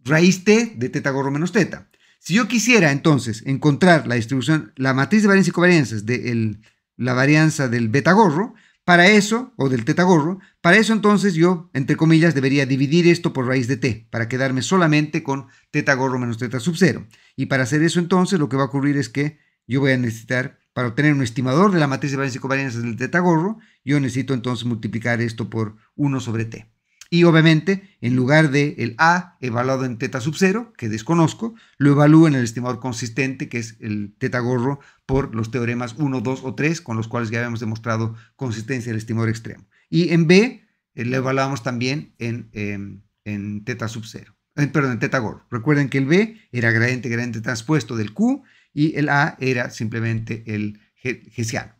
raíz t de teta gorro menos teta. Si yo quisiera entonces encontrar la distribución, la matriz de varianzas y covarianzas de la varianza del beta gorro, para eso, o del teta gorro, para eso entonces yo, entre comillas, debería dividir esto por raíz de t, para quedarme solamente con teta gorro menos teta sub 0. Y para hacer eso entonces lo que va a ocurrir es que yo voy a necesitar, para obtener un estimador de la matriz de varianzas y covarianzas del teta gorro, yo necesito entonces multiplicar esto por 1 sobre t. Y obviamente, en lugar de el A evaluado en teta sub 0, que desconozco, lo evalúo en el estimador consistente, que es el teta gorro, por los teoremas 1, 2 o 3, con los cuales ya habíamos demostrado consistencia del estimador extremo. Y en B eh, lo evaluamos también en, em, en teta sub 0, perdón, en teta gorro. Recuerden que el B era gradiente, gradiente transpuesto del Q y el A era simplemente el gesiano.